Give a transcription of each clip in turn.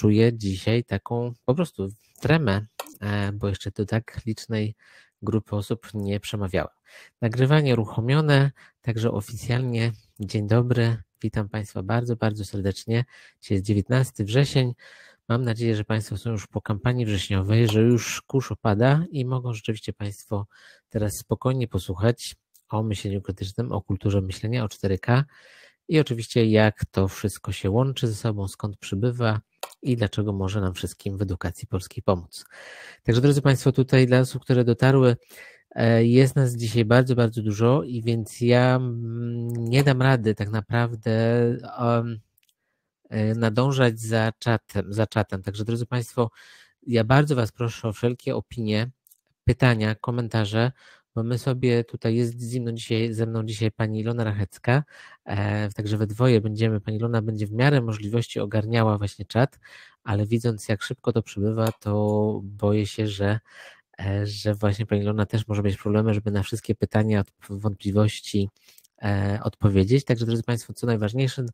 czuję dzisiaj taką po prostu tremę, e, bo jeszcze do tak licznej grupy osób nie przemawiałem. Nagrywanie uruchomione, także oficjalnie dzień dobry. Witam Państwa bardzo, bardzo serdecznie. Dzisiaj jest 19 wrzesień. Mam nadzieję, że Państwo są już po kampanii wrześniowej, że już kurz opada i mogą rzeczywiście Państwo teraz spokojnie posłuchać o myśleniu krytycznym, o kulturze myślenia, o 4K i oczywiście jak to wszystko się łączy ze sobą, skąd przybywa, i dlaczego może nam wszystkim w edukacji polskiej pomóc. Także drodzy Państwo, tutaj dla osób, które dotarły, e, jest nas dzisiaj bardzo, bardzo dużo i więc ja mm, nie dam rady tak naprawdę e, nadążać za czatem, za czatem. Także drodzy Państwo, ja bardzo Was proszę o wszelkie opinie, pytania, komentarze bo my sobie tutaj jest no dzisiaj, ze mną dzisiaj pani Ilona Rachecka, e, także we dwoje będziemy, pani Ilona będzie w miarę możliwości ogarniała właśnie czat, ale widząc jak szybko to przybywa, to boję się, że e, że właśnie pani Ilona też może mieć problemy, żeby na wszystkie pytania, wątpliwości e, odpowiedzieć. Także, drodzy Państwo, co najważniejsze,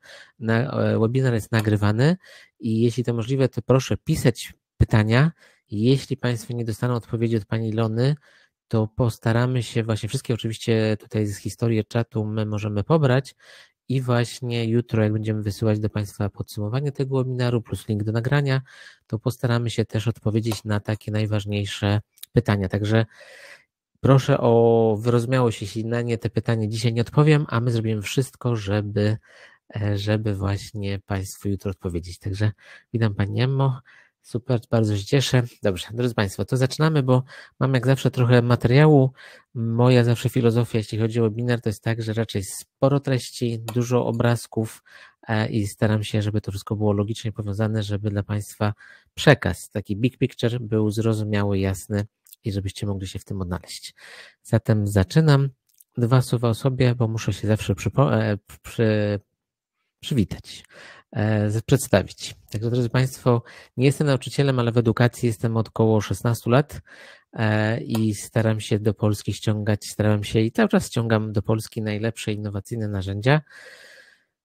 e, webinar jest nagrywany i jeśli to możliwe, to proszę pisać pytania. Jeśli Państwo nie dostaną odpowiedzi od Pani Lony, to postaramy się właśnie wszystkie oczywiście tutaj z historii czatu my możemy pobrać i właśnie jutro, jak będziemy wysyłać do Państwa podsumowanie tego webinaru plus link do nagrania, to postaramy się też odpowiedzieć na takie najważniejsze pytania. Także proszę o wyrozumiałość, jeśli na nie te pytania dzisiaj nie odpowiem, a my zrobimy wszystko, żeby, e, żeby właśnie Państwu jutro odpowiedzieć. Także witam Pani Emmo. Super, bardzo się cieszę. Dobrze, drodzy Państwo, to zaczynamy, bo mam jak zawsze trochę materiału. Moja zawsze filozofia, jeśli chodzi o webinar, to jest tak, że raczej sporo treści, dużo obrazków e, i staram się, żeby to wszystko było logicznie powiązane, żeby dla Państwa przekaz, taki big picture był zrozumiały, jasny i żebyście mogli się w tym odnaleźć. Zatem zaczynam. Dwa słowa o sobie, bo muszę się zawsze e, przy, przy, przywitać, e, przedstawić. Także, drodzy Państwo, nie jestem nauczycielem, ale w edukacji jestem od około 16 lat e, i staram się do Polski ściągać, staram się i cały czas ściągam do Polski najlepsze innowacyjne narzędzia.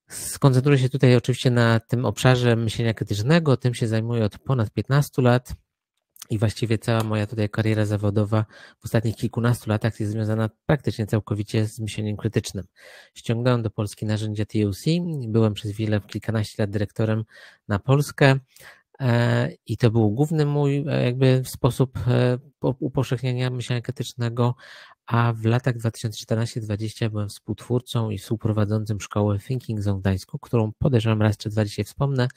Skoncentruję się tutaj oczywiście na tym obszarze myślenia krytycznego, tym się zajmuję od ponad 15 lat. I właściwie cała moja tutaj kariera zawodowa w ostatnich kilkunastu latach jest związana praktycznie całkowicie z myśleniem krytycznym. Ściągnąłem do Polski narzędzia TUC, byłem przez wiele, kilkanaście lat dyrektorem na Polskę e, i to był główny mój e, jakby sposób e, upowszechniania myślenia krytycznego, a w latach 2014-2020 byłem współtwórcą i współprowadzącym szkołę Thinking Zone Gdańsku, którą podejrzewam raz czy dwa dzisiaj wspomnę,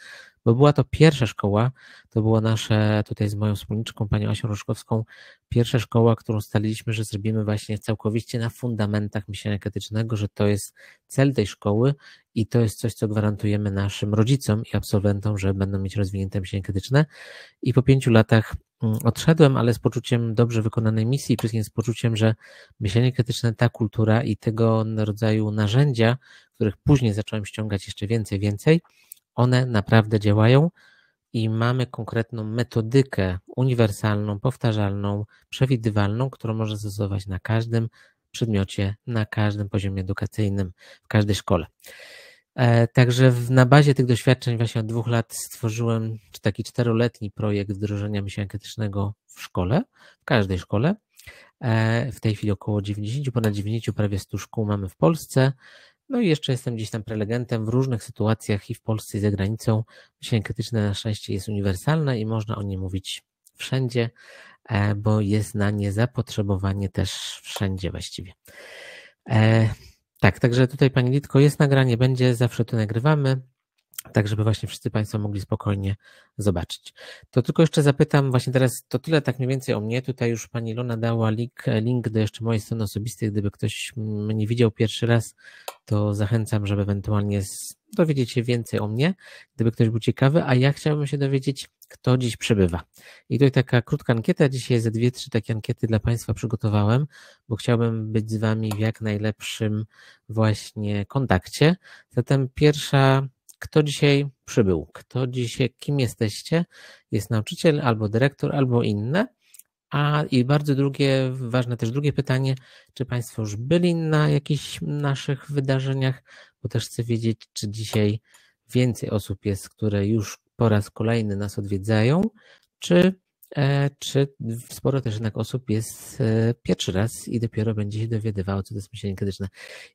bo była to pierwsza szkoła, to było nasze, tutaj z moją wspólniczką, panią Asią Roszkowską, pierwsza szkoła, którą staliliśmy, że zrobimy właśnie całkowicie na fundamentach myślenia krytycznego, że to jest cel tej szkoły i to jest coś, co gwarantujemy naszym rodzicom i absolwentom, że będą mieć rozwinięte myślenie krytyczne i po pięciu latach Mm, odszedłem, ale z poczuciem dobrze wykonanej misji, przede wszystkim z poczuciem, że myślenie krytyczne, ta kultura i tego rodzaju narzędzia, których później zacząłem ściągać jeszcze więcej, więcej, one naprawdę działają i mamy konkretną metodykę uniwersalną, powtarzalną, przewidywalną, którą można stosować na każdym przedmiocie, na każdym poziomie edukacyjnym, w każdej szkole. E, także na bazie tych doświadczeń właśnie od dwóch lat stworzyłem taki czteroletni projekt wdrożenia myślenia krytycznego w szkole, w każdej szkole. E, w tej chwili około 90, ponad 90, prawie 100 szkół mamy w Polsce. No i jeszcze jestem gdzieś tam prelegentem w różnych sytuacjach i w Polsce i za granicą. Myślenie krytyczne na szczęście jest uniwersalne i można o nim mówić wszędzie, e, bo jest na nie zapotrzebowanie też wszędzie właściwie. Tak, także tutaj Pani Litko, jest nagranie, będzie, zawsze to nagrywamy, tak żeby właśnie wszyscy Państwo mogli spokojnie zobaczyć. To tylko jeszcze zapytam, właśnie teraz to tyle tak mniej więcej o mnie, tutaj już Pani Lona dała link, link do jeszcze mojej strony osobistej, gdyby ktoś mnie widział pierwszy raz, to zachęcam, żeby ewentualnie dowiedzieć się więcej o mnie, gdyby ktoś był ciekawy, a ja chciałbym się dowiedzieć, kto dziś przebywa. I tutaj taka krótka ankieta, dzisiaj ze dwie, trzy takie ankiety dla Państwa przygotowałem, bo chciałbym być z Wami w jak najlepszym właśnie kontakcie. Zatem pierwsza kto dzisiaj przybył, kto dzisiaj, kim jesteście, jest nauczyciel albo dyrektor, albo inne. A i bardzo drugie, ważne też drugie pytanie, czy Państwo już byli na jakichś naszych wydarzeniach, bo też chcę wiedzieć, czy dzisiaj więcej osób jest, które już po raz kolejny nas odwiedzają, czy, e, czy sporo też jednak osób jest e, pierwszy raz i dopiero będzie się dowiadywało, co to jest myślenie krytyczne.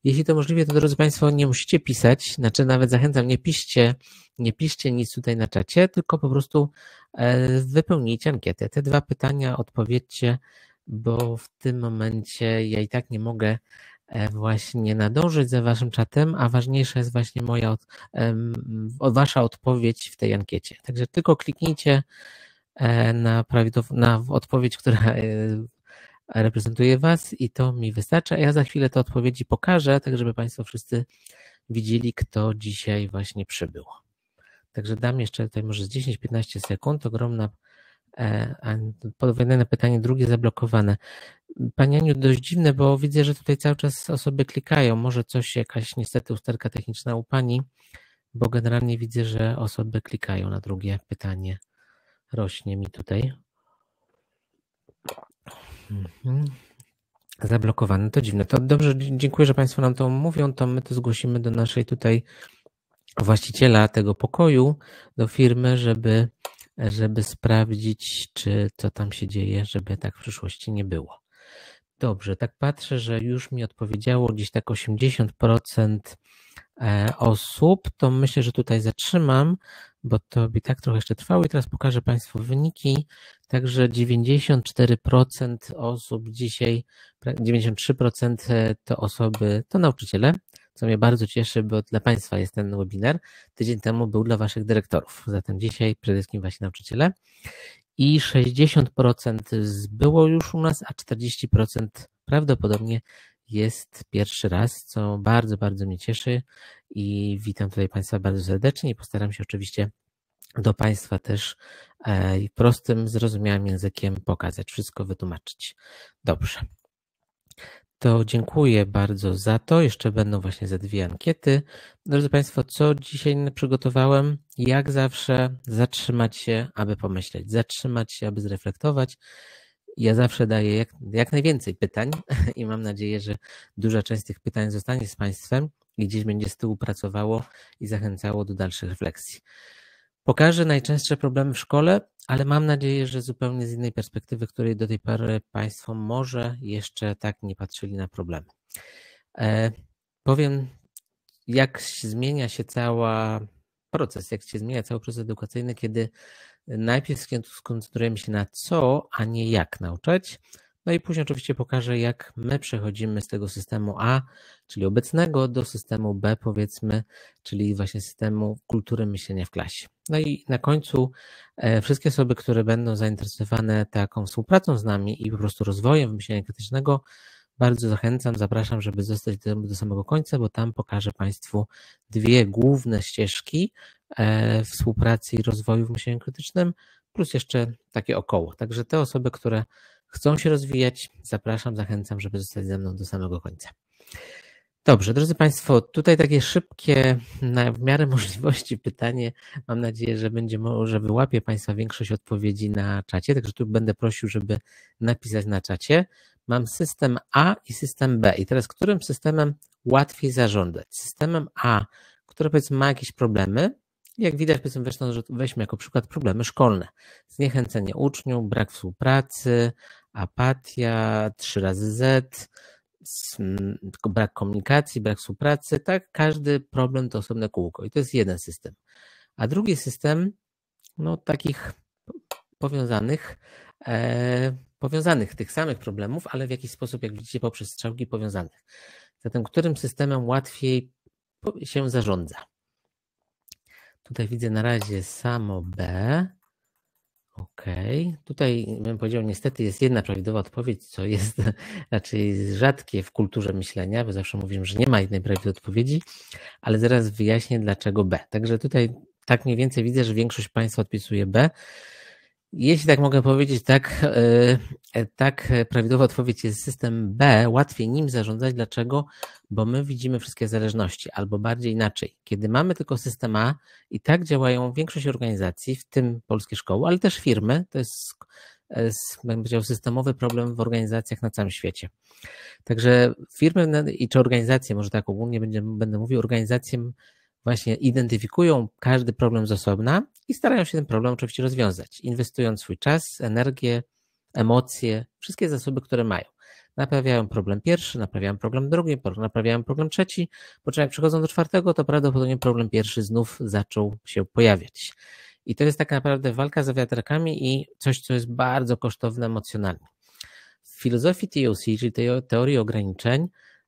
Jeśli to możliwe, to drodzy Państwo, nie musicie pisać, znaczy nawet zachęcam, nie piszcie, nie piszcie nic tutaj na czacie, tylko po prostu e, wypełnijcie ankietę. Te dwa pytania odpowiedzcie, bo w tym momencie ja i tak nie mogę E, właśnie nadążyć za waszym czatem, a ważniejsza jest właśnie moja, od, wasza odpowiedź w tej ankiecie. Także tylko kliknijcie e, na, prawidłow- na odpowiedź, która e, reprezentuje was i to mi wystarcza. Ja za chwilę te odpowiedzi pokażę, tak żeby państwo wszyscy widzieli, kto dzisiaj właśnie przybył. Także dam jeszcze tutaj może z 10-15 sekund, ogromna Podpowiadane pytanie drugie zablokowane. Panianiu dość dziwne, bo widzę, że tutaj cały czas osoby klikają. Może coś, jakaś niestety usterka techniczna u Pani, bo generalnie widzę, że osoby klikają na drugie pytanie. Rośnie mi tutaj. Mhm. Zablokowane, to dziwne. To dobrze, dziękuję, że Państwo nam to mówią. To my to zgłosimy do naszej tutaj właściciela tego pokoju, do firmy, żeby żeby sprawdzić, czy co tam się dzieje, żeby tak w przyszłości nie było. Dobrze, tak patrzę, że już mi odpowiedziało gdzieś tak 80% e, osób, to myślę, że tutaj zatrzymam, bo to by tak trochę jeszcze trwało i teraz pokażę Państwu wyniki. Także 94% osób dzisiaj, 93% e, to osoby, to nauczyciele, co mnie bardzo cieszy, bo dla Państwa jest ten webinar. Tydzień temu był dla Waszych dyrektorów, zatem dzisiaj przede wszystkim Wasi nauczyciele i 60% zbyło już u nas, a 40% prawdopodobnie jest pierwszy raz, co bardzo, bardzo mnie cieszy i witam tutaj Państwa bardzo serdecznie i postaram się oczywiście do Państwa też e, prostym, zrozumiałym językiem pokazać, wszystko wytłumaczyć. Dobrze to dziękuję bardzo za to. Jeszcze będą właśnie ze dwie ankiety. Drodzy Państwo, co dzisiaj przygotowałem? Jak zawsze, zatrzymać się, aby pomyśleć, zatrzymać się, aby zreflektować. Ja zawsze daję jak, jak najwięcej pytań i mam nadzieję, że duża część tych pytań zostanie z Państwem i gdzieś będzie z tyłu pracowało i zachęcało do dalszych refleksji. Pokażę najczęstsze problemy w szkole, ale mam nadzieję, że zupełnie z innej perspektywy, której do tej pory Państwo może jeszcze tak nie patrzyli na problemy. E, powiem, jak zmienia się cała proces, jak się zmienia cały proces edukacyjny, kiedy najpierw skoncentrujemy się na co, a nie jak nauczać, no i później oczywiście pokażę, jak my przechodzimy z tego systemu A, czyli obecnego, do systemu B, powiedzmy, czyli właśnie systemu kultury myślenia w klasie. No i na końcu e, wszystkie osoby, które będą zainteresowane taką współpracą z nami i po prostu rozwojem myślenia krytycznego, bardzo zachęcam, zapraszam, żeby zostać do, samego końca, bo tam pokażę Państwu dwie główne ścieżki e, współpracy i rozwoju w myśleniu krytycznym, plus jeszcze takie około. Także te osoby, które chcą się rozwijać, zapraszam, zachęcam, żeby zostać ze mną do samego końca. Dobrze, drodzy Państwo, tutaj takie szybkie, na w miarę możliwości pytanie. Mam nadzieję, że będzie, że wyłapie Państwa większość odpowiedzi na czacie, także tu będę prosił, żeby napisać na czacie. Mam system A i system B. I teraz, którym systemem łatwiej zarządzać? Systemem A, który powiedzmy ma jakieś problemy, jak widać, powiedzmy, weźmy, no, weźmy jako przykład problemy szkolne. Zniechęcenie uczniów, brak współpracy, apatia, trzy razy Z, brak komunikacji, brak współpracy, tak? Każdy problem to osobne kółko i to jest jeden system. A drugi system, no takich powiązanych, e, powiązanych tych samych problemów, ale w jakiś sposób, jak widzicie, poprzez strzałki powiązanych. Zatem którym systemem łatwiej się zarządza? Tutaj widzę na razie samo B. Okej, okay. tutaj bym powiedział, niestety jest jedna prawidłowa odpowiedź, co jest raczej rzadkie w kulturze myślenia, bo zawsze mówimy, że nie ma jednej prawidłowej odpowiedzi, ale zaraz wyjaśnię dlaczego B. Także tutaj tak mniej więcej widzę, że większość Państwa odpisuje B. Jeśli tak mogę powiedzieć, tak, e, tak prawidłowa odpowiedź jest system B. Łatwiej nim zarządzać. Dlaczego? Bo my widzimy wszystkie zależności, albo bardziej inaczej. Kiedy mamy tylko system A i tak działają większość organizacji, w tym polskie szkoły, ale też firmy, to jest, e, bym powiedział, systemowy problem w organizacjach na całym świecie. Także firmy no i czy organizacje, może tak ogólnie będę, będę mówił, organizacje właśnie identyfikują każdy problem z osobna i starają się ten problem oczywiście rozwiązać, inwestując swój czas, energię, emocje, wszystkie zasoby, które mają. Naprawiają problem pierwszy, naprawiają problem drugi, naprawiają problem trzeci, po czym jak przychodzą do czwartego, to prawdopodobnie problem pierwszy znów zaczął się pojawiać. I to jest tak naprawdę walka za wiatrakami i coś, co jest bardzo kosztowne emocjonalnie. W filozofii TOC, czyli teorii ograniczeń,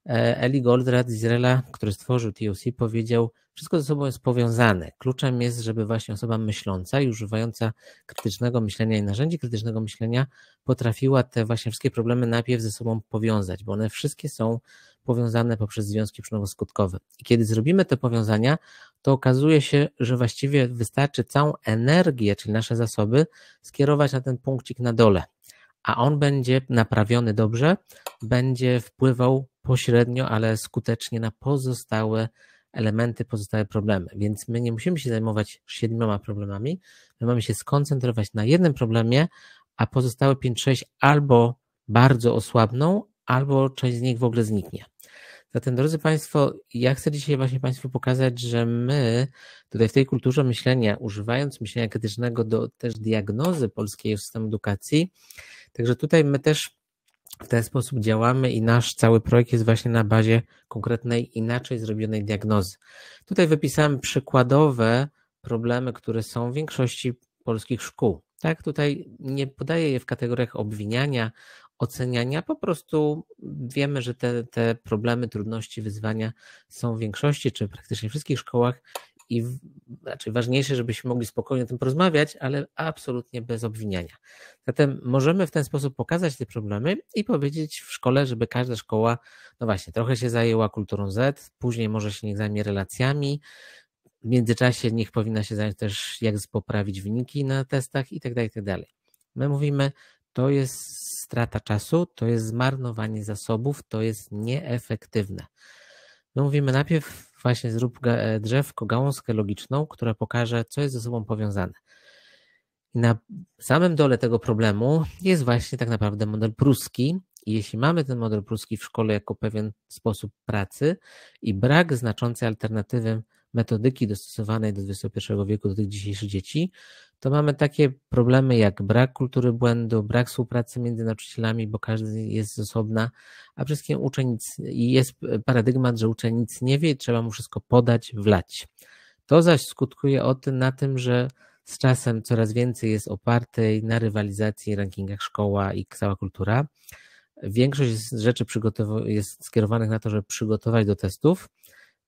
E, Eli Goldratt z Izraela, który stworzył TUC, powiedział, wszystko ze sobą jest powiązane. Kluczem jest, żeby właśnie osoba myśląca i używająca krytycznego myślenia i narzędzi krytycznego myślenia potrafiła te właśnie wszystkie problemy najpierw ze sobą powiązać, bo one wszystkie są powiązane poprzez związki przyczynowo-skutkowe. I kiedy zrobimy te powiązania, to okazuje się, że właściwie wystarczy całą energię, czyli nasze zasoby, skierować na ten punkcik na dole, a on będzie naprawiony dobrze, będzie wpływał pośrednio, ale skutecznie na pozostałe elementy, pozostałe problemy. Więc my nie musimy się zajmować siedmioma problemami, my mamy się skoncentrować na jednym problemie, a pozostałe 5-6 albo bardzo osłabną, albo część z nich w ogóle zniknie. Zatem, drodzy Państwo, ja chcę dzisiaj właśnie Państwu pokazać, że my tutaj w tej kulturze myślenia, używając myślenia krytycznego do też diagnozy polskiego systemu edukacji, Także tutaj my też w ten sposób działamy i nasz cały projekt jest właśnie na bazie konkretnej, inaczej zrobionej diagnozy. Tutaj wypisałem przykładowe problemy, które są w większości polskich szkół. Tak, tutaj nie podaję je w kategoriach obwiniania, oceniania, po prostu wiemy, że te, te problemy, trudności, wyzwania są w większości czy praktycznie wszystkich szkołach i raczej znaczy ważniejsze, żebyśmy mogli spokojnie o tym porozmawiać, ale absolutnie bez obwiniania. Zatem możemy w ten sposób pokazać te problemy i powiedzieć w szkole, żeby każda szkoła, no właśnie, trochę się zajęła kulturą Z, później może się niech zajmie relacjami, w międzyczasie niech powinna się zająć też, jak poprawić wyniki na testach i tak dalej. Tak My mówimy, to jest strata czasu, to jest zmarnowanie zasobów, to jest nieefektywne. My mówimy najpierw Właśnie zrób e, drzewko, gałązkę logiczną, która pokaże, co jest ze sobą powiązane. I na samym dole tego problemu jest właśnie tak naprawdę model pruski. I jeśli mamy ten model pruski w szkole jako pewien sposób pracy i brak znaczącej alternatywy metodyki dostosowanej do XXI wieku do tych dzisiejszych dzieci, to mamy takie problemy jak brak kultury błędu, brak współpracy między nauczycielami, bo każdy jest osobna, a wszystkim uczeń jest paradygmat, że uczeń nic nie wie i trzeba mu wszystko podać, wlać. To zaś skutkuje o tym, na tym, że z czasem coraz więcej jest opartej na rywalizacji, rankingach szkoła i cała kultura. Większość rzeczy jest skierowanych na to, żeby przygotować do testów,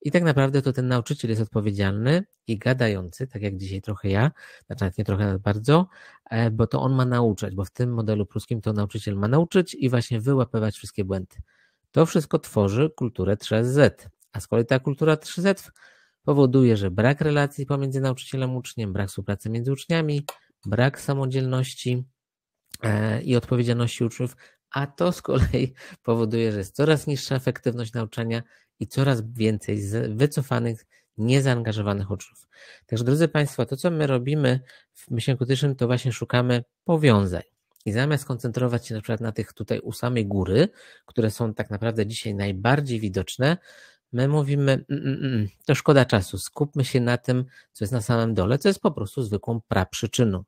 i tak naprawdę to ten nauczyciel jest odpowiedzialny i gadający, tak jak dzisiaj trochę ja, znaczy nawet nie trochę, bardzo, e, bo to on ma nauczać, bo w tym modelu pruskim to nauczyciel ma nauczyć i właśnie wyłapywać wszystkie błędy. To wszystko tworzy kulturę 3Z. A z kolei ta kultura 3Z powoduje, że brak relacji pomiędzy nauczycielem a uczniem, brak współpracy między uczniami, brak samodzielności e, i odpowiedzialności uczniów, a to z kolei powoduje, że jest coraz niższa efektywność nauczania i coraz więcej wycofanych, niezaangażowanych uczniów. Także drodzy Państwo, to co my robimy w myśleniu krytycznym, to właśnie szukamy powiązań. I zamiast koncentrować się na przykład na tych tutaj u samej góry, które są tak naprawdę dzisiaj najbardziej widoczne, my mówimy, mm, mm, mm, to szkoda czasu, skupmy się na tym, co jest na samym dole, co jest po prostu zwykłą praprzyczyną.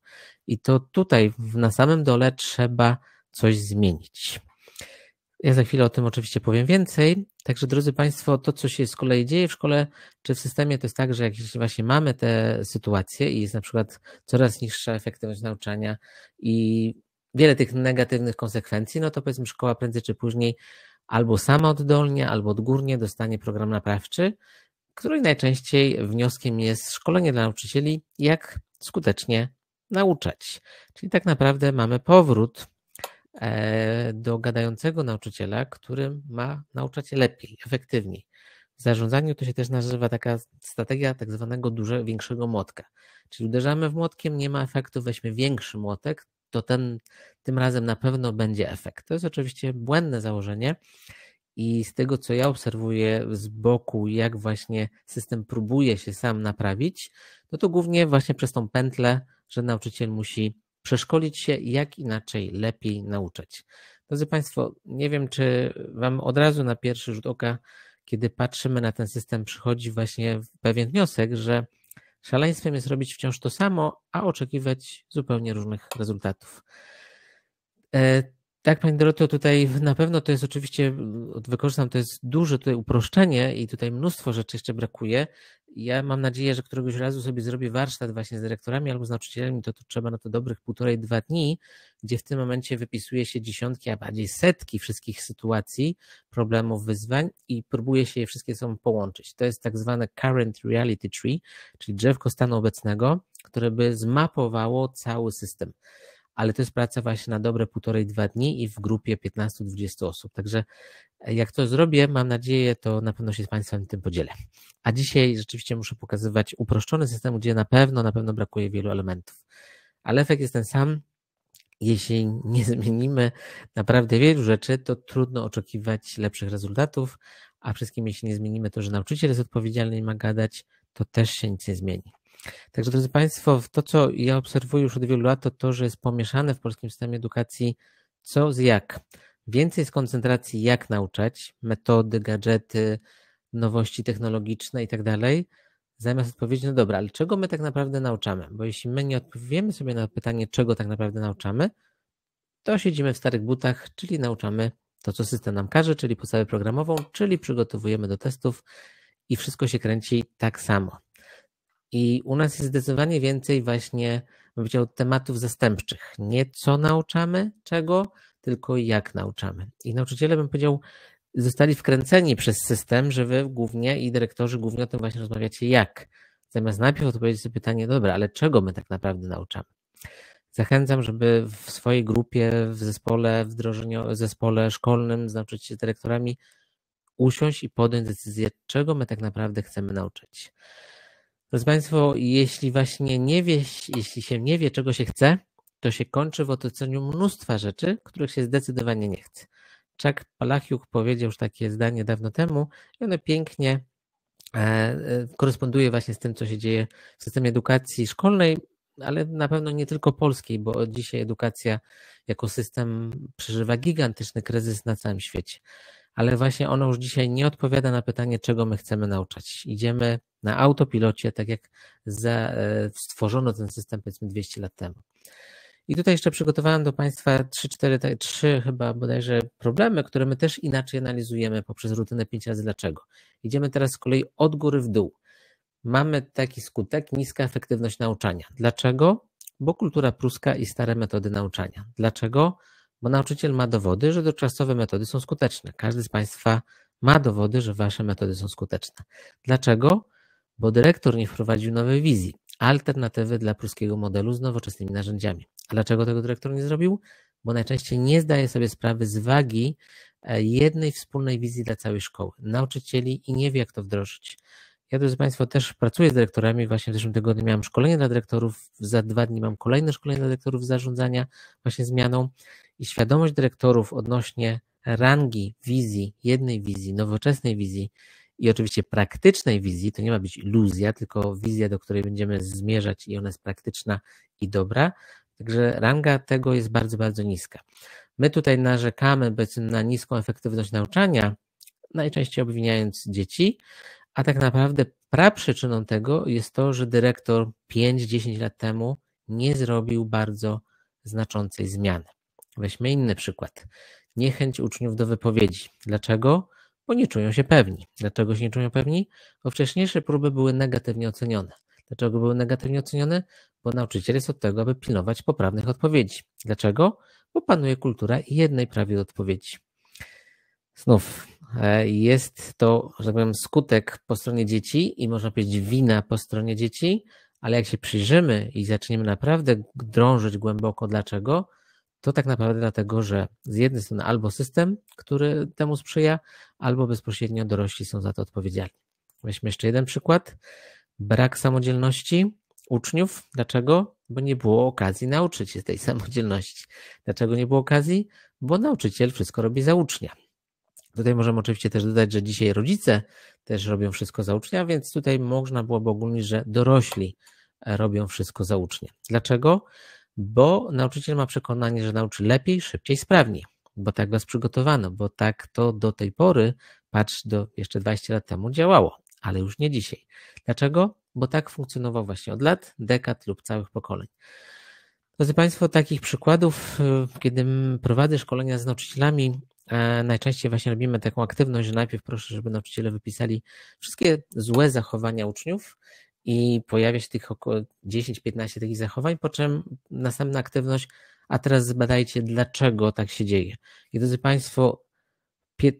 I to tutaj, na samym dole, trzeba coś zmienić. Ja za chwilę o tym oczywiście powiem więcej, Także drodzy Państwo, to co się z kolei dzieje w szkole czy w systemie, to jest tak, że jak właśnie mamy te sytuacje i jest na przykład coraz niższa efektywność nauczania i wiele tych negatywnych konsekwencji, no to powiedzmy szkoła prędzej czy później albo sama oddolnie, albo odgórnie dostanie program naprawczy, który najczęściej wnioskiem jest szkolenie dla nauczycieli, jak skutecznie nauczać. Czyli tak naprawdę mamy powrót E, do gadającego nauczyciela, który ma nauczać lepiej, efektywniej. W zarządzaniu to się też nazywa taka strategia tak zwanego dużego, większego młotka. Czyli uderzamy w młotkiem, nie ma efektu, weźmy większy młotek, to ten, tym razem na pewno będzie efekt. To jest oczywiście błędne założenie i z tego, co ja obserwuję z boku, jak właśnie system próbuje się sam naprawić, no to głównie właśnie przez tą pętlę, że nauczyciel musi przeszkolić się, jak inaczej lepiej nauczać. Drodzy Państwo, nie wiem, czy Wam od razu na pierwszy rzut oka, kiedy patrzymy na ten system, przychodzi właśnie pewien wniosek, że szaleństwem jest robić wciąż to samo, a oczekiwać zupełnie różnych rezultatów. E, tak, Pani Doroto, tutaj na pewno to jest oczywiście, wykorzystam, to jest duże tutaj uproszczenie i tutaj mnóstwo rzeczy jeszcze brakuje. Ja mam nadzieję, że któregoś razu sobie zrobię warsztat właśnie z dyrektorami albo z nauczycielami, to, to trzeba na to dobrych półtorej, dwa dni, gdzie w tym momencie wypisuje się dziesiątki, a bardziej setki wszystkich sytuacji, problemów, wyzwań i próbuje się je wszystkie sobą połączyć. To jest tak zwane current reality tree, czyli drzewko stanu obecnego, które by zmapowało cały system ale to jest praca właśnie na dobre półtorej, dwa dni i w grupie 15-20 osób. Także e, jak to zrobię, mam nadzieję, to na pewno się z Państwem tym podzielę. A dzisiaj rzeczywiście muszę pokazywać uproszczony system, gdzie na pewno, na pewno brakuje wielu elementów. Ale efekt jest ten sam. Jeśli nie zmienimy naprawdę wielu rzeczy, to trudno oczekiwać lepszych rezultatów, a wszystkim jeśli nie zmienimy to, że nauczyciel jest odpowiedzialny i ma gadać, to też się nic nie zmieni. Także, drodzy Państwo, to, co ja obserwuję już od wielu lat, to to, że jest pomieszane w polskim systemie edukacji co z jak. Więcej z koncentracji, jak nauczać, metody, gadżety, nowości technologiczne i tak dalej, zamiast odpowiedzieć, no dobra, ale czego my tak naprawdę nauczamy? Bo jeśli my nie odpowiemy sobie na pytanie, czego tak naprawdę nauczamy, to siedzimy w starych butach, czyli nauczamy to, co system nam każe, czyli podstawę programową, czyli przygotowujemy do testów i wszystko się kręci tak samo. I u nas jest zdecydowanie więcej właśnie powiedział, tematów zastępczych. Nie co nauczamy, czego, tylko jak nauczamy. I nauczyciele, bym powiedział, zostali wkręceni przez system, że wy głównie i dyrektorzy głównie o tym właśnie rozmawiacie jak. Zamiast najpierw odpowiedzieć sobie pytanie, dobra, ale czego my tak naprawdę nauczamy? Zachęcam, żeby w swojej grupie, w zespole wdrożeniu, zespole szkolnym z nauczycielami, dyrektorami usiąść i podjąć decyzję, czego my tak naprawdę chcemy nauczyć. Drodzy Państwo, jeśli właśnie nie wie, jeśli się nie wie, czego się chce, to się kończy w otoczeniu mnóstwa rzeczy, których się zdecydowanie nie chce. Czak Palachiuk powiedział już takie zdanie dawno temu i ono pięknie e, e, koresponduje właśnie z tym, co się dzieje w systemie edukacji szkolnej, ale na pewno nie tylko polskiej, bo dzisiaj edukacja jako system przeżywa gigantyczny kryzys na całym świecie ale właśnie ono już dzisiaj nie odpowiada na pytanie, czego my chcemy nauczać. Idziemy na autopilocie, tak jak za, e, stworzono ten system powiedzmy 200 lat temu. I tutaj jeszcze przygotowałem do Państwa 3, 4, 3 chyba bodajże problemy, które my też inaczej analizujemy poprzez rutynę 5 razy dlaczego. Idziemy teraz z kolei od góry w dół. Mamy taki skutek, niska efektywność nauczania. Dlaczego? Bo kultura pruska i stare metody nauczania. Dlaczego? bo nauczyciel ma dowody, że dotychczasowe metody są skuteczne. Każdy z Państwa ma dowody, że Wasze metody są skuteczne. Dlaczego? Bo dyrektor nie wprowadził nowej wizji, alternatywy dla pruskiego modelu z nowoczesnymi narzędziami. A dlaczego tego dyrektor nie zrobił? Bo najczęściej nie zdaje sobie sprawy z wagi e, jednej wspólnej wizji dla całej szkoły, nauczycieli i nie wie, jak to wdrożyć. Ja, drodzy Państwo, też pracuję z dyrektorami. Właśnie w zeszłym tygodniu miałem szkolenie dla dyrektorów, za dwa dni mam kolejne szkolenie dla dyrektorów zarządzania właśnie zmianą i świadomość dyrektorów odnośnie rangi wizji, jednej wizji, nowoczesnej wizji i oczywiście praktycznej wizji, to nie ma być iluzja, tylko wizja, do której będziemy zmierzać i ona jest praktyczna i dobra. Także ranga tego jest bardzo, bardzo niska. My tutaj narzekamy na niską efektywność nauczania, najczęściej obwiniając dzieci, a tak naprawdę praprzyczyną tego jest to, że dyrektor 5-10 lat temu nie zrobił bardzo znaczącej zmiany. Weźmy inny przykład. Niechęć uczniów do wypowiedzi. Dlaczego? Bo nie czują się pewni. Dlaczego się nie czują pewni? Bo wcześniejsze próby były negatywnie ocenione. Dlaczego były negatywnie ocenione? Bo nauczyciel jest od tego, aby pilnować poprawnych odpowiedzi. Dlaczego? Bo panuje kultura jednej prawie odpowiedzi. Znów E, jest to, że tak powiem, skutek po stronie dzieci i można powiedzieć wina po stronie dzieci, ale jak się przyjrzymy i zaczniemy naprawdę drążyć głęboko dlaczego, to tak naprawdę dlatego, że z jednej strony albo system, który temu sprzyja, albo bezpośrednio dorośli są za to odpowiedzialni. Weźmy jeszcze jeden przykład. Brak samodzielności uczniów. Dlaczego? Bo nie było okazji nauczyć się tej samodzielności. Dlaczego nie było okazji? Bo nauczyciel wszystko robi za ucznia. Tutaj możemy oczywiście też dodać, że dzisiaj rodzice też robią wszystko za ucznia, więc tutaj można byłoby ogólnie, że dorośli e, robią wszystko za ucznia. Dlaczego? Bo nauczyciel ma przekonanie, że nauczy lepiej, szybciej, sprawniej, bo tak was przygotowano, bo tak to do tej pory, patrz, do jeszcze 20 lat temu działało, ale już nie dzisiaj. Dlaczego? Bo tak funkcjonował właśnie od lat, dekad lub całych pokoleń. Drodzy Państwo, takich przykładów, e, kiedy prowadzę szkolenia z nauczycielami, E, najczęściej właśnie robimy taką aktywność, że najpierw proszę, żeby nauczyciele wypisali wszystkie złe zachowania uczniów i pojawia się tych około 10-15 takich zachowań, po czym następna aktywność, a teraz zbadajcie, dlaczego tak się dzieje. I drodzy Państwo,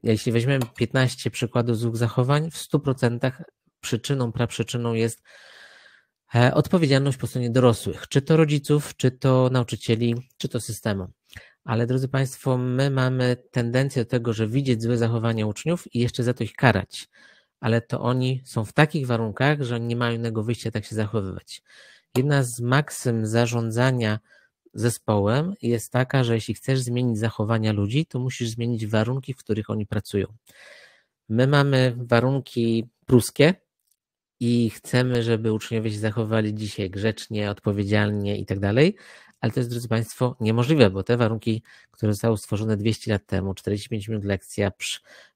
jeśli weźmiemy 15 przykładów złych zachowań, w 100% przyczyną, praprzyczyną jest e, odpowiedzialność po stronie dorosłych, czy to rodziców, czy to nauczycieli, czy to systemu. Ale drodzy Państwo, my mamy tendencję do tego, że widzieć złe zachowania uczniów i jeszcze za to ich karać. Ale to oni są w takich warunkach, że nie mają innego wyjścia, tak się zachowywać. Jedna z maksym zarządzania zespołem jest taka, że jeśli chcesz zmienić zachowania ludzi, to musisz zmienić warunki, w których oni pracują. My mamy warunki pruskie i chcemy, żeby uczniowie się zachowali dzisiaj grzecznie, odpowiedzialnie i tak dalej ale to jest, drodzy Państwo, niemożliwe, bo te warunki, które zostały stworzone 200 lat temu, 45 minut lekcja,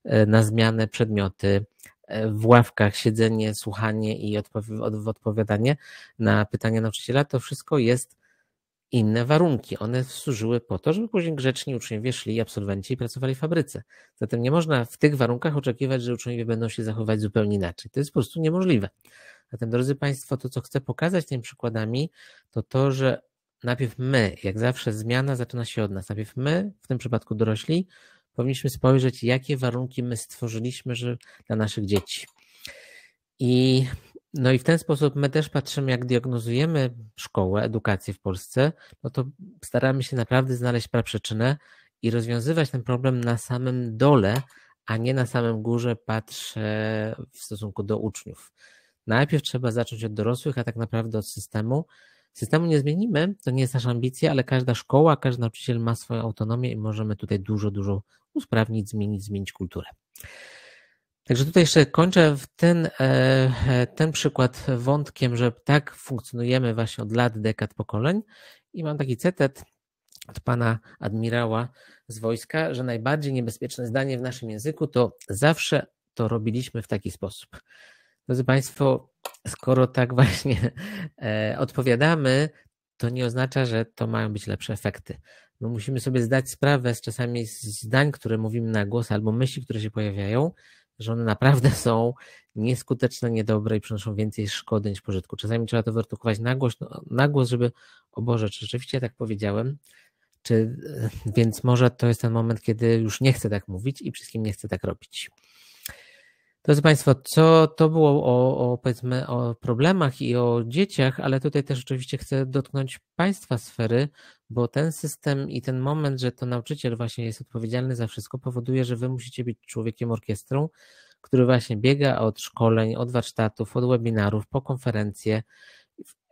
e, na zmianę przedmioty, e, w ławkach siedzenie, słuchanie i odpowiadanie na pytania nauczyciela, to wszystko jest inne warunki. One służyły po to, żeby później grzeczni uczniowie szli, absolwenci i pracowali w fabryce. Zatem nie można w tych warunkach oczekiwać, że uczniowie będą się zachowywać zupełnie inaczej. To jest po prostu niemożliwe. Zatem, drodzy Państwo, to co chcę pokazać tymi przykładami, to to, że najpierw my, jak zawsze zmiana zaczyna się od nas. Najpierw my, w tym przypadku dorośli, powinniśmy spojrzeć, jakie warunki my stworzyliśmy że, dla naszych dzieci. I, no i w ten sposób my też patrzymy, jak diagnozujemy szkołę, edukację w Polsce, no to staramy się naprawdę znaleźć praprzyczynę i rozwiązywać ten problem na samym dole, a nie na samym górze patrzę w stosunku do uczniów. Najpierw trzeba zacząć od dorosłych, a tak naprawdę od systemu, Systemu nie zmienimy, to nie jest nasza ambicja, ale każda szkoła, każdy nauczyciel ma swoją autonomię i możemy tutaj dużo, dużo usprawnić, zmienić, zmienić kulturę. Także tutaj jeszcze kończę ten, e, e, ten przykład wątkiem, że tak funkcjonujemy właśnie od lat, dekad, pokoleń i mam taki cytat od pana admirała z wojska, że najbardziej niebezpieczne zdanie w naszym języku to zawsze to robiliśmy w taki sposób. Drodzy Państwo, skoro tak właśnie e, odpowiadamy, to nie oznacza, że to mają być lepsze efekty. My musimy sobie zdać sprawę z czasami zdań, które mówimy na głos, albo myśli, które się pojawiają, że one naprawdę są nieskuteczne, niedobre i przynoszą więcej szkody niż pożytku. Czasami trzeba to wertykować na głos, na głos żeby, o Boże, czy rzeczywiście tak powiedziałem, czy, e, więc może to jest ten moment, kiedy już nie chcę tak mówić i wszystkim nie chcę tak robić. Drodzy Państwo, co to było o, o, powiedzmy, o problemach i o dzieciach, ale tutaj też oczywiście chcę dotknąć Państwa sfery, bo ten system i ten moment, że to nauczyciel właśnie jest odpowiedzialny za wszystko, powoduje, że Wy musicie być człowiekiem orkiestrą, który właśnie biega od szkoleń, od warsztatów, od webinarów, po konferencje,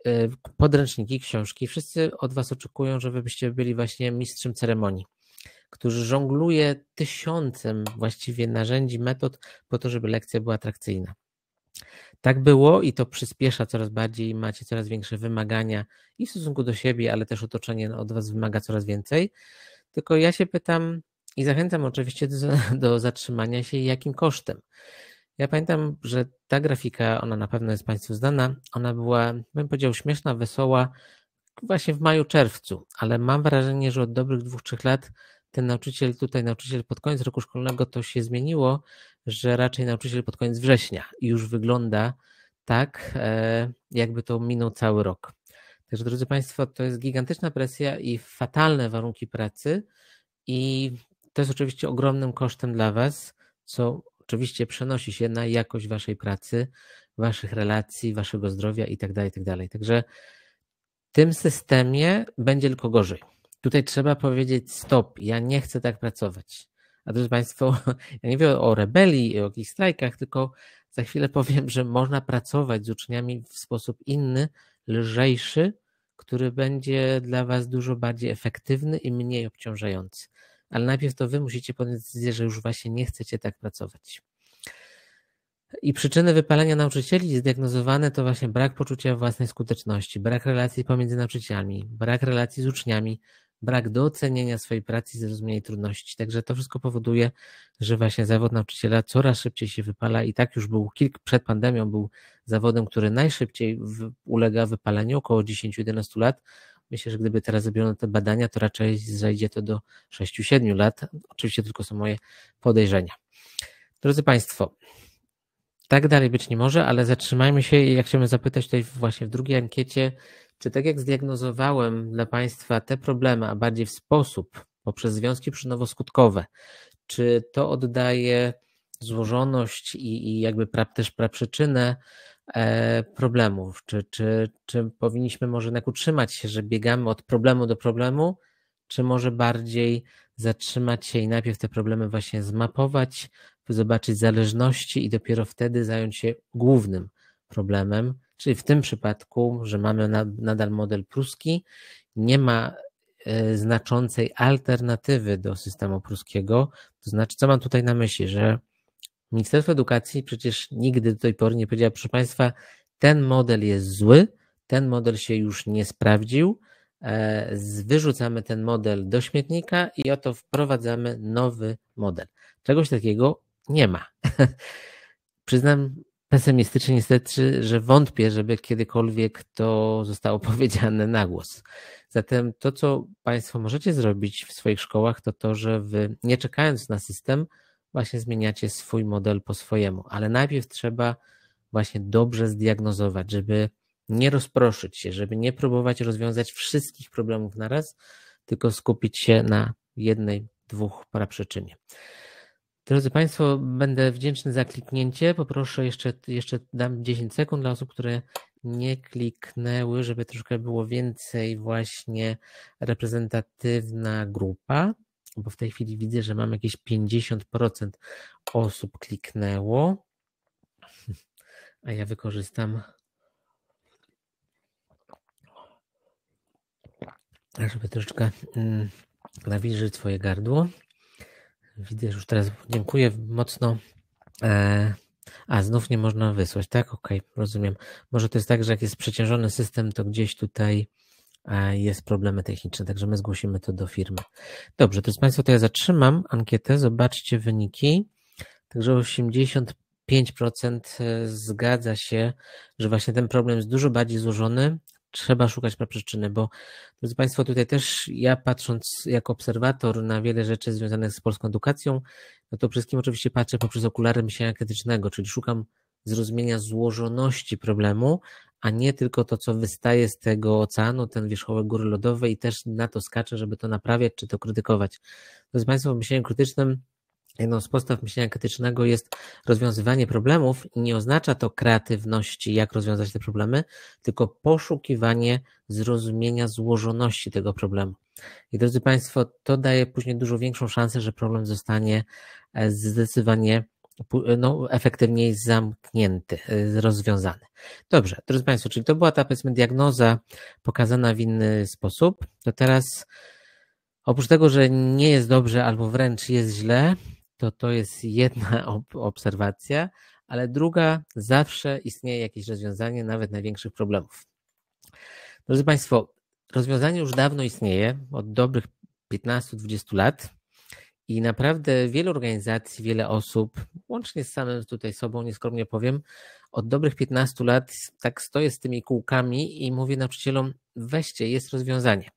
e, podręczniki, książki. Wszyscy od Was oczekują, żebyście byli właśnie mistrzem ceremonii który żongluje tysiącem właściwie narzędzi, metod po to, żeby lekcja była atrakcyjna. Tak było i to przyspiesza coraz bardziej, macie coraz większe wymagania i w stosunku do siebie, ale też otoczenie od Was wymaga coraz więcej. Tylko ja się pytam i zachęcam oczywiście do, do zatrzymania się jakim kosztem. Ja pamiętam, że ta grafika, ona na pewno jest Państwu znana, ona była, bym powiedział, śmieszna, wesoła właśnie w maju, czerwcu, ale mam wrażenie, że od dobrych dwóch, trzech lat ten nauczyciel tutaj, nauczyciel pod koniec roku szkolnego, to się zmieniło, że raczej nauczyciel pod koniec września już wygląda tak, e, jakby to minął cały rok. Także, drodzy Państwo, to jest gigantyczna presja i fatalne warunki pracy, i to jest oczywiście ogromnym kosztem dla Was, co oczywiście przenosi się na jakość Waszej pracy, Waszych relacji, Waszego zdrowia itd. Tak itd. Tak Także w tym systemie będzie tylko gorzej. Tutaj trzeba powiedzieć stop, ja nie chcę tak pracować. A drodzy Państwo, ja nie wiem o rebelii, o jakichś strajkach, tylko za chwilę powiem, że można pracować z uczniami w sposób inny, lżejszy, który będzie dla Was dużo bardziej efektywny i mniej obciążający. Ale najpierw to Wy musicie podjąć decyzję, że już właśnie nie chcecie tak pracować. I przyczyny wypalenia nauczycieli zdiagnozowane to właśnie brak poczucia własnej skuteczności, brak relacji pomiędzy nauczycielami, brak relacji z uczniami, brak docenienia swojej pracy i zrozumienia trudności. Także to wszystko powoduje, że właśnie zawód nauczyciela coraz szybciej się wypala i tak już był kilk przed pandemią był zawodem, który najszybciej ulega wypaleniu, około 10-11 lat. Myślę, że gdyby teraz zrobiono te badania, to raczej zajdzie to do 6-7 lat. Oczywiście tylko są moje podejrzenia. Drodzy Państwo, tak dalej być nie może, ale zatrzymajmy się i jak chciałbym zapytać tutaj właśnie w drugiej ankiecie, czy tak jak zdiagnozowałem dla Państwa te problemy, a bardziej w sposób, poprzez związki przynowoskutkowe, czy to oddaje złożoność i, i jakby pra, też praprzyczynę e, problemów? Czy, czy, czy powinniśmy może jednak utrzymać się, że biegamy od problemu do problemu, czy może bardziej zatrzymać się i najpierw te problemy właśnie zmapować, zobaczyć zależności i dopiero wtedy zająć się głównym problemem, Czyli w tym przypadku, że mamy nadal model pruski, nie ma e, znaczącej alternatywy do systemu pruskiego. To znaczy, co mam tutaj na myśli, że Ministerstwo Edukacji przecież nigdy do tej pory nie powiedziało, proszę Państwa, ten model jest zły, ten model się już nie sprawdził, e, wyrzucamy ten model do śmietnika i oto wprowadzamy nowy model. Czegoś takiego nie ma. Przyznam pesymistycznie niestety, że wątpię, żeby kiedykolwiek to zostało powiedziane na głos. Zatem to, co Państwo możecie zrobić w swoich szkołach, to to, że Wy, nie czekając na system, właśnie zmieniacie swój model po swojemu, ale najpierw trzeba właśnie dobrze zdiagnozować, żeby nie rozproszyć się, żeby nie próbować rozwiązać wszystkich problemów naraz, tylko skupić się na jednej, dwóch praprzyczynie. Drodzy Państwo, będę wdzięczny za kliknięcie. Poproszę jeszcze, jeszcze dam 10 sekund dla osób, które nie kliknęły, żeby troszkę było więcej właśnie reprezentatywna grupa, bo w tej chwili widzę, że mam jakieś 50% osób kliknęło, a ja wykorzystam, żeby troszeczkę mm, nawilżyć swoje gardło. Widzę, już teraz dziękuję mocno. E, a znów nie można wysłać, tak? Okej, okay, rozumiem. Może to jest tak, że jak jest przeciążony system, to gdzieś tutaj e, jest problemy techniczne, także my zgłosimy to do firmy. Dobrze, drodzy Państwo, to ja zatrzymam ankietę, zobaczcie wyniki. Także 85% e, zgadza się, że właśnie ten problem jest dużo bardziej złożony, trzeba szukać praprzyczyny, bo drodzy Państwo, tutaj też ja patrząc jako obserwator na wiele rzeczy związanych z polską edukacją, no to wszystkim oczywiście patrzę poprzez okulary myślenia krytycznego, czyli szukam zrozumienia złożoności problemu, a nie tylko to, co wystaje z tego oceanu, ten wierzchołek góry lodowej i też na to skaczę, żeby to naprawiać czy to krytykować. Drodzy Państwo, w myśleniu krytycznym Jedną z podstaw myślenia krytycznego jest rozwiązywanie problemów i nie oznacza to kreatywności, jak rozwiązać te problemy, tylko poszukiwanie zrozumienia złożoności tego problemu. I drodzy Państwo, to daje później dużo większą szansę, że problem zostanie e, zdecydowanie e, no, efektywniej zamknięty, e, rozwiązany. Dobrze, drodzy Państwo, czyli to była ta powiedzmy diagnoza pokazana w inny sposób. To teraz oprócz tego, że nie jest dobrze albo wręcz jest źle, to to jest jedna ob obserwacja, ale druga, zawsze istnieje jakieś rozwiązanie nawet największych problemów. Drodzy Państwo, rozwiązanie już dawno istnieje, od dobrych 15-20 lat. I naprawdę wiele organizacji, wiele osób, łącznie z samym tutaj sobą, nieskromnie powiem, od dobrych 15 lat tak stoję z tymi kółkami i mówię nauczycielom, weźcie, jest rozwiązanie.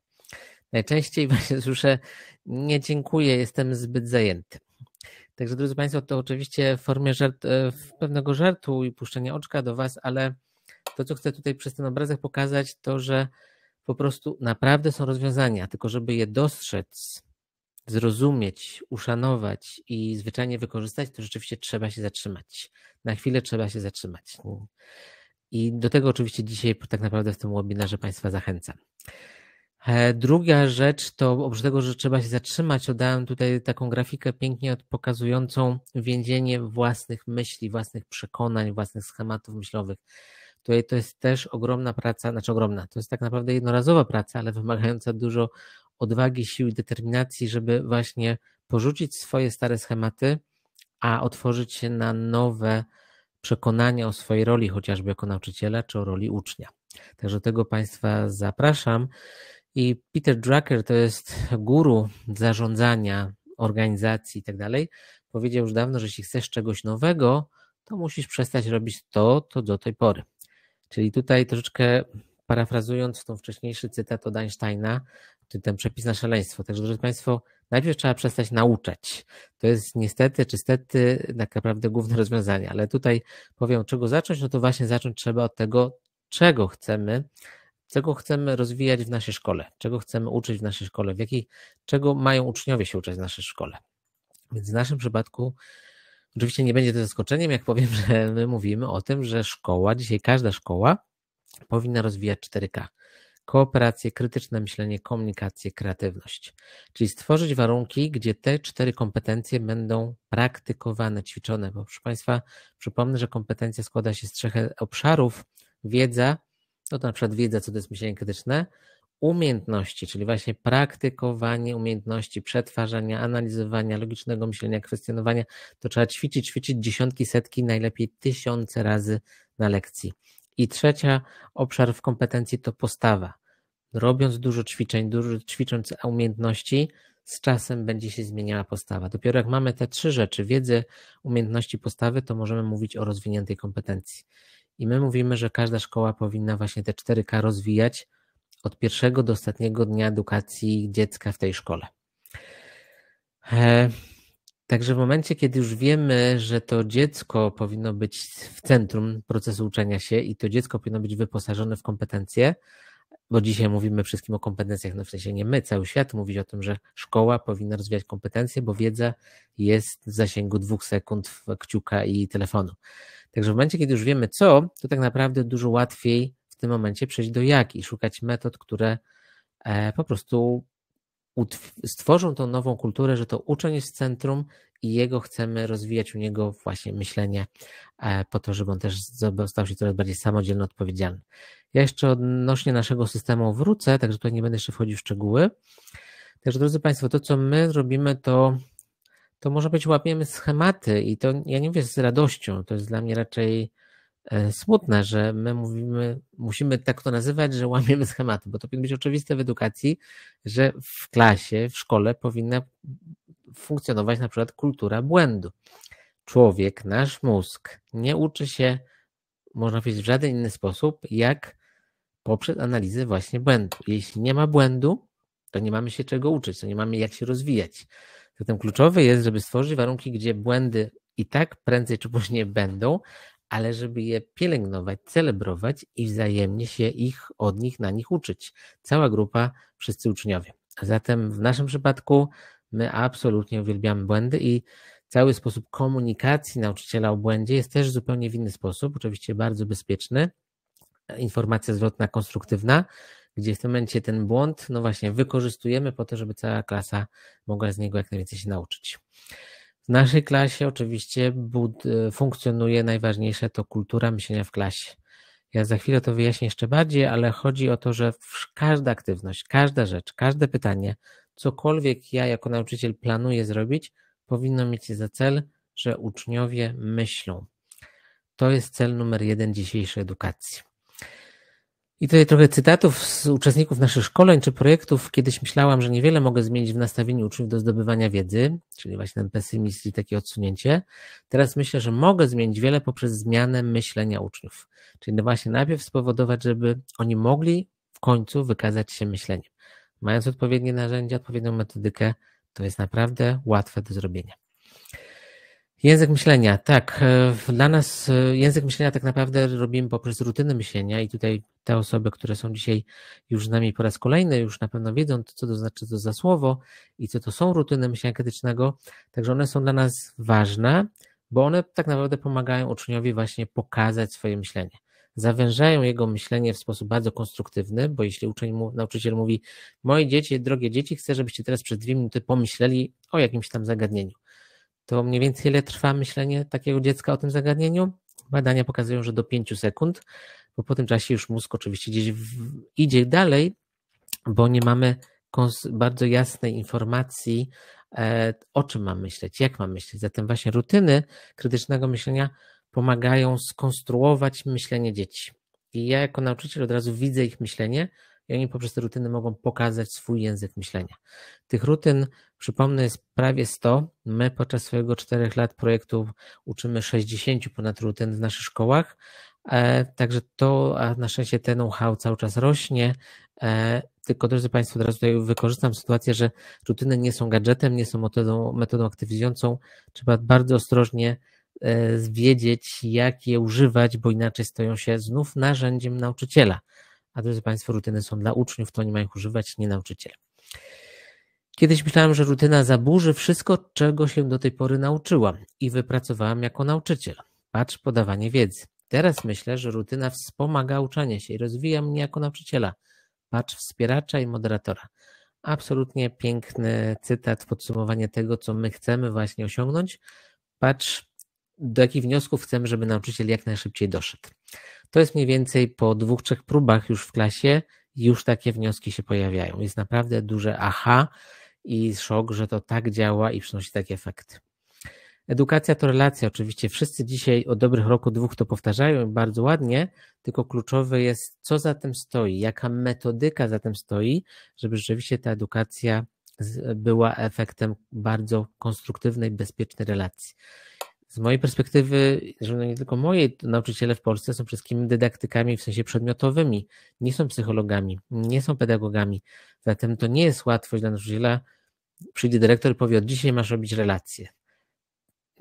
Najczęściej właśnie słyszę, nie dziękuję, jestem zbyt zajęty. Także drodzy Państwo, to oczywiście w formie żart, e, pewnego żartu i puszczenia oczka do Was, ale to, co chcę tutaj przez ten obrazek pokazać, to, że po prostu naprawdę są rozwiązania, tylko żeby je dostrzec, zrozumieć, uszanować i zwyczajnie wykorzystać, to rzeczywiście trzeba się zatrzymać. Na chwilę trzeba się zatrzymać. I do tego oczywiście dzisiaj tak naprawdę w tym webinarze Państwa zachęcam. E, druga rzecz to oprócz tego, że trzeba się zatrzymać, dodałem tutaj taką grafikę pięknie pokazującą więzienie własnych myśli, własnych przekonań, własnych schematów myślowych. Tutaj to jest też ogromna praca, znaczy ogromna, to jest tak naprawdę jednorazowa praca, ale wymagająca dużo odwagi, sił i determinacji, żeby właśnie porzucić swoje stare schematy, a otworzyć się na nowe przekonania o swojej roli, chociażby jako nauczyciela, czy o roli ucznia. Także do tego Państwa zapraszam. I Peter Drucker to jest guru zarządzania organizacji i tak dalej. Powiedział już dawno, że jeśli chcesz czegoś nowego, to musisz przestać robić to, to do tej pory. Czyli tutaj troszeczkę parafrazując tą wcześniejszy cytat od Einsteina, czy ten przepis na szaleństwo. Także, drodzy Państwo, najpierw trzeba przestać nauczać. To jest niestety, czy stety, tak naprawdę główne rozwiązanie, ale tutaj powiem, czego zacząć, no to właśnie zacząć trzeba od tego, czego chcemy czego chcemy rozwijać w naszej szkole, czego chcemy uczyć w naszej szkole, w jakiej, czego mają uczniowie się uczyć w naszej szkole. Więc w naszym przypadku oczywiście nie będzie to zaskoczeniem, jak powiem, że my mówimy o tym, że szkoła, dzisiaj każda szkoła powinna rozwijać 4K. Kooperację, krytyczne myślenie, komunikację, kreatywność. Czyli stworzyć warunki, gdzie te cztery kompetencje będą praktykowane, ćwiczone. Bo proszę Państwa, przypomnę, że kompetencja składa się z trzech obszarów: wiedza, no to na przykład wiedza, co to jest myślenie krytyczne, umiejętności, czyli właśnie praktykowanie umiejętności przetwarzania, analizowania, logicznego myślenia, kwestionowania, to trzeba ćwiczyć, ćwiczyć dziesiątki, setki, najlepiej tysiące razy na lekcji. I trzecia obszar w kompetencji to postawa. Robiąc dużo ćwiczeń, dużo ćwicząc umiejętności, z czasem będzie się zmieniała postawa. Dopiero jak mamy te trzy rzeczy, wiedzy, umiejętności, postawy, to możemy mówić o rozwiniętej kompetencji. I my mówimy, że każda szkoła powinna właśnie te 4K rozwijać od pierwszego do ostatniego dnia edukacji dziecka w tej szkole. E, także w momencie, kiedy już wiemy, że to dziecko powinno być w centrum procesu uczenia się i to dziecko powinno być wyposażone w kompetencje, bo dzisiaj mówimy wszystkim o kompetencjach, no w sensie nie my, cały świat mówi o tym, że szkoła powinna rozwijać kompetencje, bo wiedza jest w zasięgu dwóch sekund kciuka i telefonu. Także w momencie, kiedy już wiemy co, to tak naprawdę dużo łatwiej w tym momencie przejść do jak i szukać metod, które e, po prostu stworzą tą nową kulturę, że to uczeń jest w centrum i jego chcemy rozwijać u niego właśnie myślenie e, po to, żeby on też stał się coraz bardziej samodzielny, odpowiedzialny. Ja jeszcze odnośnie naszego systemu wrócę, także tutaj nie będę jeszcze wchodził w szczegóły. Także drodzy Państwo, to co my robimy, to to może być łapiemy schematy i to ja nie wiem z radością, to jest dla mnie raczej e, smutne, że my mówimy, musimy tak to nazywać, że łamiemy schematy, bo to powinno być oczywiste w edukacji, że w klasie, w szkole powinna funkcjonować na przykład kultura błędu. Człowiek, nasz mózg nie uczy się, można powiedzieć, w żaden inny sposób, jak poprzez analizę właśnie błędu. Jeśli nie ma błędu, to nie mamy się czego uczyć, to nie mamy jak się rozwijać. Zatem kluczowe jest, żeby stworzyć warunki, gdzie błędy i tak prędzej czy później będą, ale żeby je pielęgnować, celebrować i wzajemnie się ich od nich na nich uczyć. Cała grupa, wszyscy uczniowie. Zatem w naszym przypadku my absolutnie uwielbiamy błędy i cały sposób komunikacji nauczyciela o błędzie jest też zupełnie w inny sposób, oczywiście bardzo bezpieczny, informacja zwrotna konstruktywna, gdzie w tym momencie ten błąd, no właśnie, wykorzystujemy po to, żeby cała klasa mogła z niego jak najwięcej się nauczyć. W naszej klasie oczywiście funkcjonuje najważniejsze to kultura myślenia w klasie. Ja za chwilę to wyjaśnię jeszcze bardziej, ale chodzi o to, że każda aktywność, każda rzecz, każde pytanie, cokolwiek ja jako nauczyciel planuję zrobić, powinno mieć za cel, że uczniowie myślą. To jest cel numer jeden dzisiejszej edukacji. I tutaj trochę cytatów z uczestników naszych szkoleń czy projektów. Kiedyś myślałam, że niewiele mogę zmienić w nastawieniu uczniów do zdobywania wiedzy, czyli właśnie ten pesymizm i takie odsunięcie. Teraz myślę, że mogę zmienić wiele poprzez zmianę myślenia uczniów. Czyli no właśnie najpierw spowodować, żeby oni mogli w końcu wykazać się myśleniem. Mając odpowiednie narzędzia, odpowiednią metodykę, to jest naprawdę łatwe do zrobienia. Język myślenia, tak. E, dla nas e, język myślenia tak naprawdę robimy poprzez rutyny myślenia i tutaj te osoby, które są dzisiaj już z nami po raz kolejny, już na pewno wiedzą, co to znaczy to za słowo i co to są rutyny myślenia krytycznego. Także one są dla nas ważne, bo one tak naprawdę pomagają uczniowi właśnie pokazać swoje myślenie. Zawężają jego myślenie w sposób bardzo konstruktywny, bo jeśli uczeń, nauczyciel mówi: Moje dzieci, drogie dzieci, chcę, żebyście teraz przez dwie minuty pomyśleli o jakimś tam zagadnieniu. To mniej więcej ile trwa myślenie takiego dziecka o tym zagadnieniu? Badania pokazują, że do pięciu sekund, bo po tym czasie już mózg oczywiście gdzieś w, idzie dalej, bo nie mamy bardzo jasnej informacji, e, o czym mam myśleć, jak mam myśleć. Zatem właśnie rutyny krytycznego myślenia pomagają skonstruować myślenie dzieci. I ja jako nauczyciel od razu widzę ich myślenie i oni poprzez te rutyny mogą pokazać swój język myślenia. Tych rutyn, przypomnę, jest prawie 100. My podczas swojego 4 lat projektu uczymy 60 ponad rutyn w naszych szkołach. E, także to na szczęście ten know-how cały czas rośnie. E, tylko, drodzy Państwo, teraz tutaj wykorzystam sytuację, że rutyny nie są gadżetem, nie są metodą, metodą aktywizującą. Trzeba bardzo ostrożnie e, wiedzieć, jak je używać, bo inaczej stają się znów narzędziem nauczyciela. A drodzy Państwo, rutyny są dla uczniów, to nie mają ich używać, nie nauczyciel. Kiedyś myślałem, że rutyna zaburzy wszystko, czego się do tej pory nauczyłam i wypracowałam jako nauczyciel. Patrz, podawanie wiedzy. Teraz myślę, że rutyna wspomaga uczenie się i rozwija mnie jako nauczyciela. Patrz, wspieracza i moderatora. Absolutnie piękny cytat, podsumowanie tego, co my chcemy właśnie osiągnąć. Patrz, do jakich wniosków chcemy, żeby nauczyciel jak najszybciej doszedł. To jest mniej więcej po dwóch, trzech próbach już w klasie, już takie wnioski się pojawiają. Jest naprawdę duże aha i szok, że to tak działa i przynosi takie efekty. Edukacja to relacja. Oczywiście wszyscy dzisiaj od dobrych roku dwóch to powtarzają bardzo ładnie, tylko kluczowe jest, co za tym stoi, jaka metodyka za tym stoi, żeby rzeczywiście ta edukacja była efektem bardzo konstruktywnej, bezpiecznej relacji. Z mojej perspektywy, że nie tylko mojej, nauczyciele w Polsce są wszystkimi dydaktykami w sensie przedmiotowymi, nie są psychologami, nie są pedagogami. Zatem to nie jest łatwość dla nauczyciela. Przyjdzie dyrektor i powie: Od dzisiaj masz robić relacje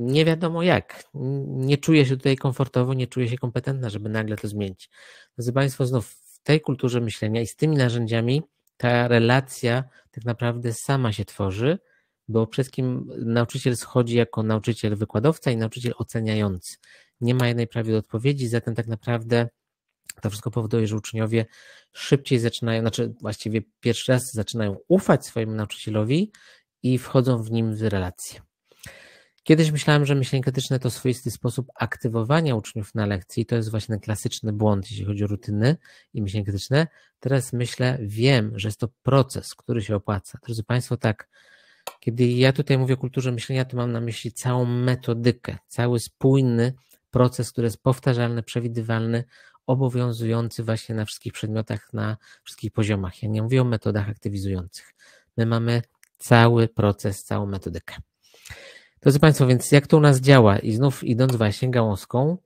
nie wiadomo jak. Nie czuję się tutaj komfortowo, nie czuję się kompetentna, żeby nagle to zmienić. Drodzy Państwo, znów w tej kulturze myślenia i z tymi narzędziami ta relacja tak naprawdę sama się tworzy, bo przede wszystkim nauczyciel schodzi jako nauczyciel wykładowca i nauczyciel oceniający. Nie ma jednej prawie odpowiedzi, zatem tak naprawdę to wszystko powoduje, że uczniowie szybciej zaczynają, znaczy właściwie pierwszy raz zaczynają ufać swojemu nauczycielowi i wchodzą w nim w relacje. Kiedyś myślałem, że myślenie krytyczne to swoisty sposób aktywowania uczniów na lekcji. To jest właśnie klasyczny błąd, jeśli chodzi o rutyny i myślenie krytyczne. Teraz myślę, wiem, że jest to proces, który się opłaca. Drodzy Państwo, tak, kiedy ja tutaj mówię o kulturze myślenia, to mam na myśli całą metodykę, cały spójny proces, który jest powtarzalny, przewidywalny, obowiązujący właśnie na wszystkich przedmiotach, na wszystkich poziomach. Ja nie mówię o metodach aktywizujących. My mamy cały proces, całą metodykę. Drodzy Państwo, więc jak to u nas działa? I znów idąc właśnie gałązką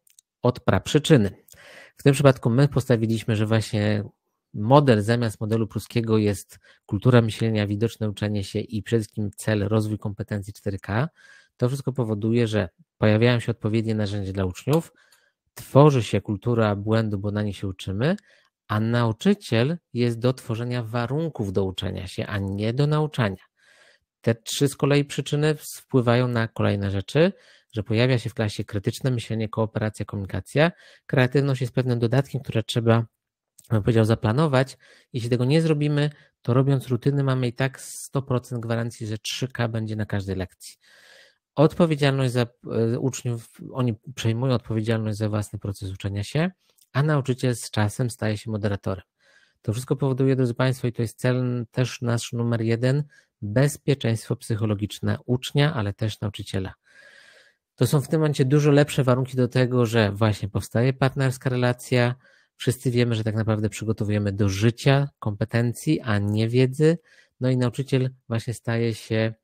od praprzyczyny. W tym przypadku my postawiliśmy, że właśnie model zamiast modelu pruskiego jest kultura myślenia, widoczne uczenie się i przede wszystkim cel rozwój kompetencji 4K. To wszystko powoduje, że pojawiają się odpowiednie narzędzia dla uczniów, tworzy się kultura błędu, bo na niej się uczymy, a nauczyciel jest do tworzenia warunków do uczenia się, a nie do nauczania. Te trzy z kolei przyczyny wpływają na kolejne rzeczy, że pojawia się w klasie krytyczne myślenie, kooperacja, komunikacja. Kreatywność jest pewnym dodatkiem, które trzeba, bym powiedział, zaplanować. Jeśli tego nie zrobimy, to robiąc rutyny mamy i tak 100% gwarancji, że 3K będzie na każdej lekcji. Odpowiedzialność za e, uczniów, oni przejmują odpowiedzialność za własny proces uczenia się, a nauczyciel z czasem staje się moderatorem. To wszystko powoduje, drodzy Państwo, i to jest cel też nasz numer jeden, bezpieczeństwo psychologiczne ucznia, ale też nauczyciela. To są w tym momencie dużo lepsze warunki do tego, że właśnie powstaje partnerska relacja. Wszyscy wiemy, że tak naprawdę przygotowujemy do życia kompetencji, a nie wiedzy. No i nauczyciel właśnie staje się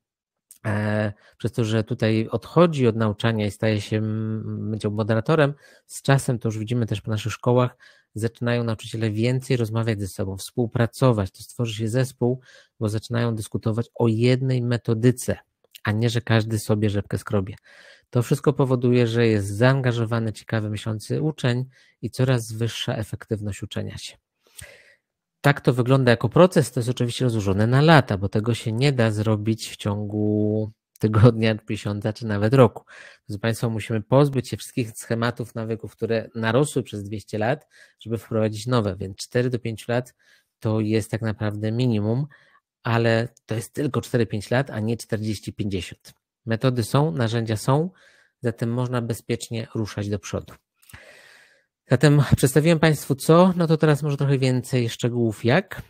e, przez to, że tutaj odchodzi od nauczania i staje się, będzie moderatorem, z czasem to już widzimy też po naszych szkołach, zaczynają nauczyciele więcej rozmawiać ze sobą, współpracować, to stworzy się zespół, bo zaczynają dyskutować o jednej metodyce, a nie, że każdy sobie rzepkę skrobie. To wszystko powoduje, że jest zaangażowany, ciekawy myślący uczeń i coraz wyższa efektywność uczenia się. Tak to wygląda jako proces, to jest oczywiście rozłożone na lata, bo tego się nie da zrobić w ciągu tygodnia, miesiąca czy nawet roku. Drodzy Państwo, musimy pozbyć się wszystkich schematów, nawyków, które narosły przez 200 lat, żeby wprowadzić nowe, więc 4 do 5 lat to jest tak naprawdę minimum, ale to jest tylko 4-5 lat, a nie 40-50. Metody są, narzędzia są, zatem można bezpiecznie ruszać do przodu. Zatem przedstawiłem Państwu co, no to teraz może trochę więcej szczegółów jak.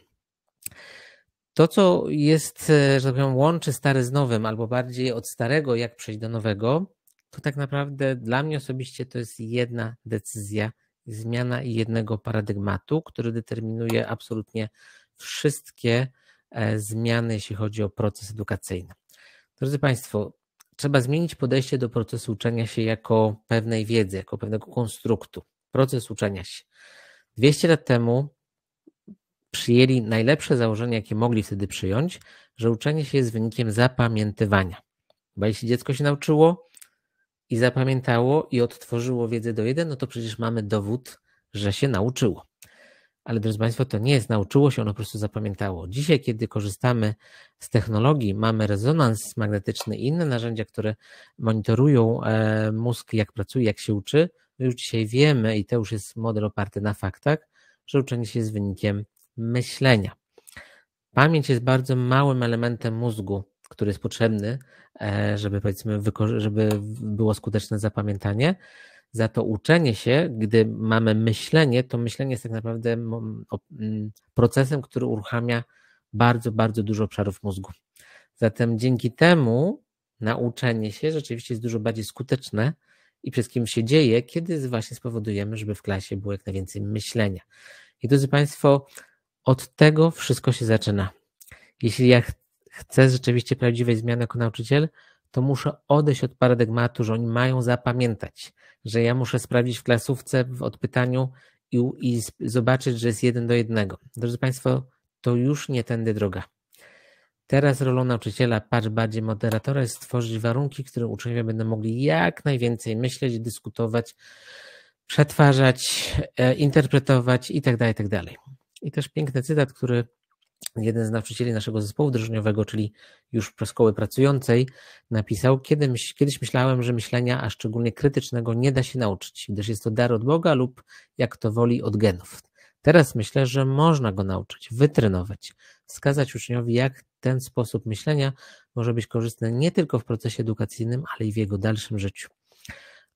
To, co jest, e, że tak powiem, łączy stary z nowym, albo bardziej od starego, jak przejść do nowego, to tak naprawdę dla mnie osobiście to jest jedna decyzja, zmiana jednego paradygmatu, który determinuje absolutnie wszystkie e, zmiany, jeśli chodzi o proces edukacyjny. Drodzy Państwo, trzeba zmienić podejście do procesu uczenia się jako pewnej wiedzy, jako pewnego konstruktu. Proces uczenia się. 200 lat temu przyjęli najlepsze założenie, jakie mogli wtedy przyjąć, że uczenie się jest wynikiem zapamiętywania. Bo jeśli dziecko się nauczyło i zapamiętało i odtworzyło wiedzę do jeden, no to przecież mamy dowód, że się nauczyło. Ale drodzy Państwo, to nie jest nauczyło się, ono po prostu zapamiętało. Dzisiaj, kiedy korzystamy z technologii, mamy rezonans magnetyczny i inne narzędzia, które monitorują e, mózg, jak pracuje, jak się uczy. My już dzisiaj wiemy, i to już jest model oparty na faktach, że uczenie się jest wynikiem myślenia. Pamięć jest bardzo małym elementem mózgu, który jest potrzebny, e, żeby powiedzmy, żeby było skuteczne zapamiętanie. Za to uczenie się, gdy mamy myślenie, to myślenie jest tak naprawdę procesem, który uruchamia bardzo, bardzo dużo obszarów mózgu. Zatem dzięki temu nauczenie się rzeczywiście jest dużo bardziej skuteczne i przez kim się dzieje, kiedy właśnie spowodujemy, żeby w klasie było jak najwięcej myślenia. I drodzy Państwo, od tego wszystko się zaczyna. Jeśli ja chcę rzeczywiście prawdziwej zmiany jako nauczyciel, to muszę odejść od paradygmatu, że oni mają zapamiętać, że ja muszę sprawdzić w klasówce, w odpytaniu i, i zobaczyć, że jest jeden do jednego. Drodzy Państwo, to już nie tędy droga. Teraz rolą nauczyciela, patrz bardziej moderatora, jest stworzyć warunki, w których uczniowie będą mogli jak najwięcej myśleć, dyskutować, przetwarzać, e, interpretować itd., tak itd. Tak i też piękny cytat, który jeden z nauczycieli naszego zespołu drużyniowego, czyli już szkoły pracującej, napisał: kiedyś, kiedyś myślałem, że myślenia, a szczególnie krytycznego, nie da się nauczyć, gdyż jest to dar od Boga lub, jak to woli, od genów. Teraz myślę, że można go nauczyć, wytrenować, wskazać uczniowi, jak ten sposób myślenia może być korzystny nie tylko w procesie edukacyjnym, ale i w jego dalszym życiu.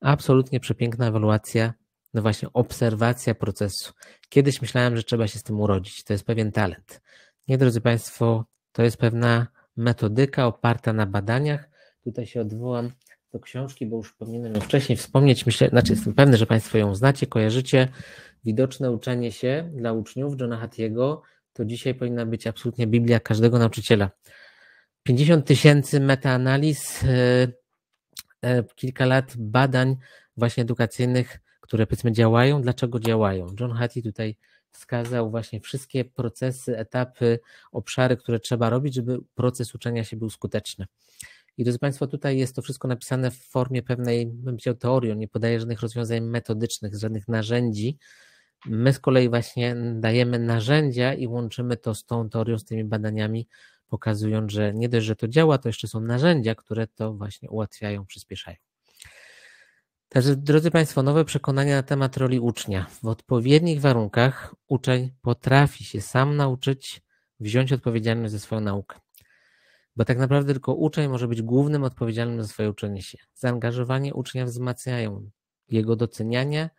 Absolutnie przepiękna ewaluacja no właśnie obserwacja procesu. Kiedyś myślałem, że trzeba się z tym urodzić. To jest pewien talent. Nie, drodzy Państwo, to jest pewna metodyka oparta na badaniach. Tutaj się odwołam do książki, bo już powinienem ją wcześniej wspomnieć. Myślę, znaczy jestem pewny, że Państwo ją znacie, kojarzycie. Widoczne uczenie się dla uczniów Johna Hattiego to dzisiaj powinna być absolutnie Biblia każdego nauczyciela. 50 tysięcy metaanaliz, e, e, kilka lat badań właśnie edukacyjnych które powiedzmy działają, dlaczego działają. John Hattie tutaj wskazał właśnie wszystkie procesy, etapy, obszary, które trzeba robić, żeby proces uczenia się był skuteczny. I drodzy Państwo, tutaj jest to wszystko napisane w formie pewnej, bym powiedział, teorii. On nie podaje żadnych rozwiązań metodycznych, żadnych narzędzi. My z kolei właśnie dajemy narzędzia i łączymy to z tą teorią, z tymi badaniami, pokazując, że nie dość, że to działa, to jeszcze są narzędzia, które to właśnie ułatwiają, przyspieszają. Także, drodzy Państwo, nowe przekonania na temat roli ucznia. W odpowiednich warunkach uczeń potrafi się sam nauczyć wziąć odpowiedzialność za swoją naukę. Bo tak naprawdę tylko uczeń może być głównym odpowiedzialnym za swoje uczenie się. Zaangażowanie ucznia wzmacniają jego docenianie,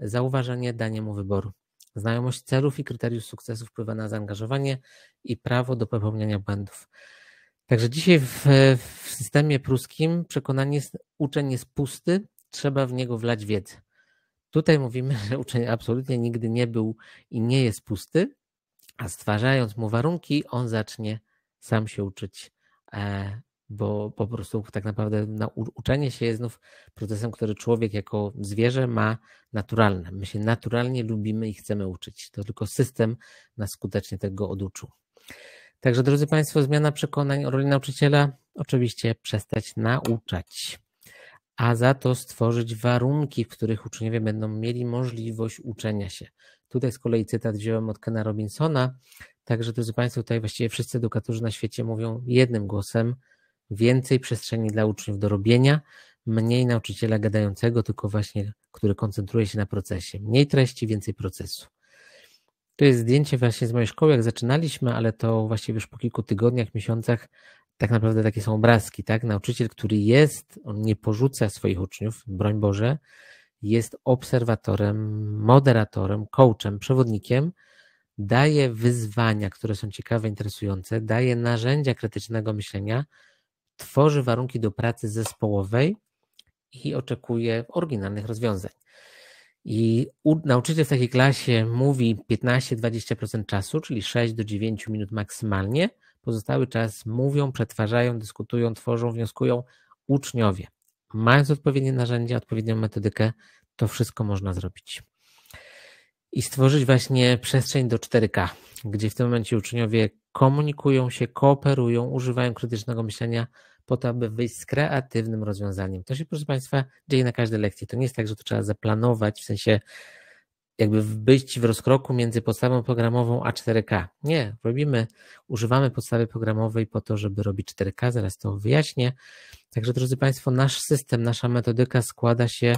zauważanie, danie mu wyboru. Znajomość celów i kryteriów sukcesu wpływa na zaangażowanie i prawo do popełniania błędów. Także dzisiaj w, w systemie pruskim przekonanie jest, uczeń jest pusty, trzeba w niego wlać wiedzę. Tutaj mówimy, że uczeń absolutnie nigdy nie był i nie jest pusty, a stwarzając mu warunki, on zacznie sam się uczyć, e, bo po prostu tak naprawdę no, uczenie się jest znów procesem, który człowiek jako zwierzę ma naturalne. My się naturalnie lubimy i chcemy uczyć. To tylko system nas skutecznie tego oduczył. Także, drodzy Państwo, zmiana przekonań o roli nauczyciela oczywiście przestać nauczać a za to stworzyć warunki, w których uczniowie będą mieli możliwość uczenia się. Tutaj z kolei cytat wziąłem od Kena Robinsona, także drodzy Państwo, tutaj właściwie wszyscy edukatorzy na świecie mówią jednym głosem, więcej przestrzeni dla uczniów do robienia, mniej nauczyciela gadającego, tylko właśnie, który koncentruje się na procesie. Mniej treści, więcej procesu. To jest zdjęcie właśnie z mojej szkoły, jak zaczynaliśmy, ale to właściwie już po kilku tygodniach, miesiącach tak naprawdę takie są obrazki, tak? Nauczyciel, który jest, on nie porzuca swoich uczniów, broń Boże, jest obserwatorem, moderatorem, coachem, przewodnikiem, daje wyzwania, które są ciekawe, interesujące, daje narzędzia krytycznego myślenia, tworzy warunki do pracy zespołowej i oczekuje oryginalnych rozwiązań. I nauczyciel w takiej klasie mówi 15-20% czasu, czyli 6 do 9 minut maksymalnie, pozostały czas mówią, przetwarzają, dyskutują, tworzą, wnioskują uczniowie. Mając odpowiednie narzędzia, odpowiednią metodykę, to wszystko można zrobić. I stworzyć właśnie przestrzeń do 4K, gdzie w tym momencie uczniowie komunikują się, kooperują, używają krytycznego myślenia po to, aby wyjść z kreatywnym rozwiązaniem. To się, proszę Państwa, dzieje na każdej lekcji. To nie jest tak, że to trzeba zaplanować, w sensie jakby być w rozkroku między podstawą programową a 4K. Nie, robimy, używamy podstawy programowej po to, żeby robić 4K, zaraz to wyjaśnię. Także drodzy Państwo, nasz system, nasza metodyka składa się